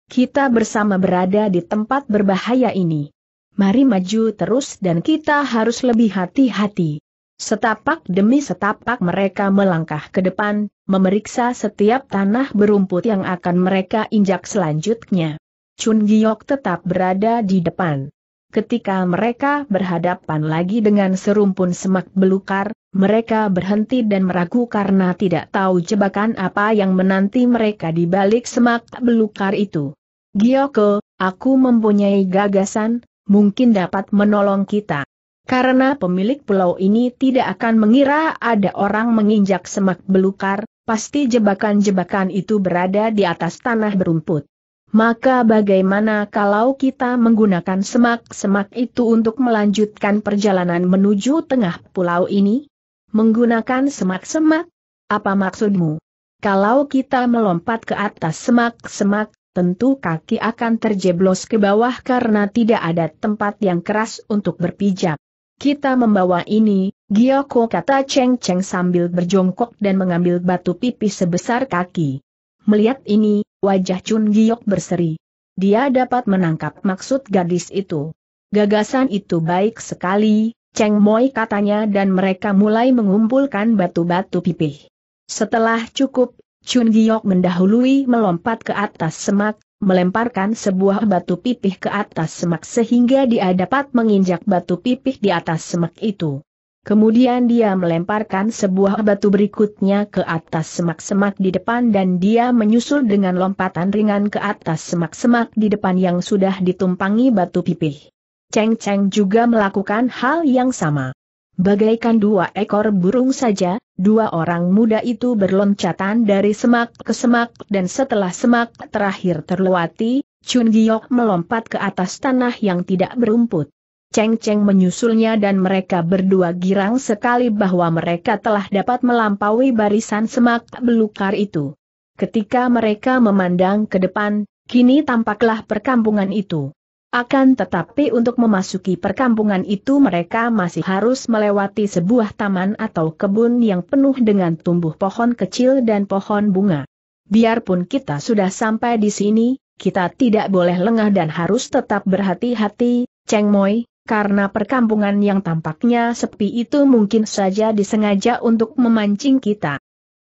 Kita bersama berada di tempat berbahaya ini. Mari maju terus dan kita harus lebih hati-hati. Setapak demi setapak mereka melangkah ke depan, memeriksa setiap tanah berumput yang akan mereka injak selanjutnya. Chun Giok tetap berada di depan. Ketika mereka berhadapan lagi dengan serumpun semak belukar, mereka berhenti dan meragu karena tidak tahu jebakan apa yang menanti mereka di balik semak belukar itu. Giok, aku mempunyai gagasan, mungkin dapat menolong kita. Karena pemilik pulau ini tidak akan mengira ada orang menginjak semak belukar, pasti jebakan-jebakan itu berada di atas tanah berumput. Maka bagaimana kalau kita menggunakan semak-semak itu untuk melanjutkan perjalanan menuju tengah pulau ini? Menggunakan semak-semak? Apa maksudmu? Kalau kita melompat ke atas semak-semak, tentu kaki akan terjeblos ke bawah karena tidak ada tempat yang keras untuk berpijak kita membawa ini, Gioko kata Cheng Cheng sambil berjongkok dan mengambil batu pipih sebesar kaki. Melihat ini, wajah Chun Giok berseri. Dia dapat menangkap maksud gadis itu. Gagasan itu baik sekali, Cheng Moi katanya dan mereka mulai mengumpulkan batu-batu pipih. Setelah cukup, Chun Giok mendahului melompat ke atas semak, melemparkan sebuah batu pipih ke atas semak sehingga dia dapat menginjak batu pipih di atas semak itu. Kemudian dia melemparkan sebuah batu berikutnya ke atas semak-semak di depan dan dia menyusul dengan lompatan ringan ke atas semak-semak di depan yang sudah ditumpangi batu pipih. Cheng Cheng juga melakukan hal yang sama. Bagaikan dua ekor burung saja, dua orang muda itu berloncatan dari semak ke semak dan setelah semak terakhir terlewati, Chun Giok melompat ke atas tanah yang tidak berumput. Cheng Cheng menyusulnya dan mereka berdua girang sekali bahwa mereka telah dapat melampaui barisan semak belukar itu. Ketika mereka memandang ke depan, kini tampaklah perkampungan itu. Akan tetapi untuk memasuki perkampungan itu mereka masih harus melewati sebuah taman atau kebun yang penuh dengan tumbuh pohon kecil dan pohon bunga. Biarpun kita sudah sampai di sini, kita tidak boleh lengah dan harus tetap berhati-hati, Cheng Moi, karena perkampungan yang tampaknya sepi itu mungkin saja disengaja untuk memancing kita.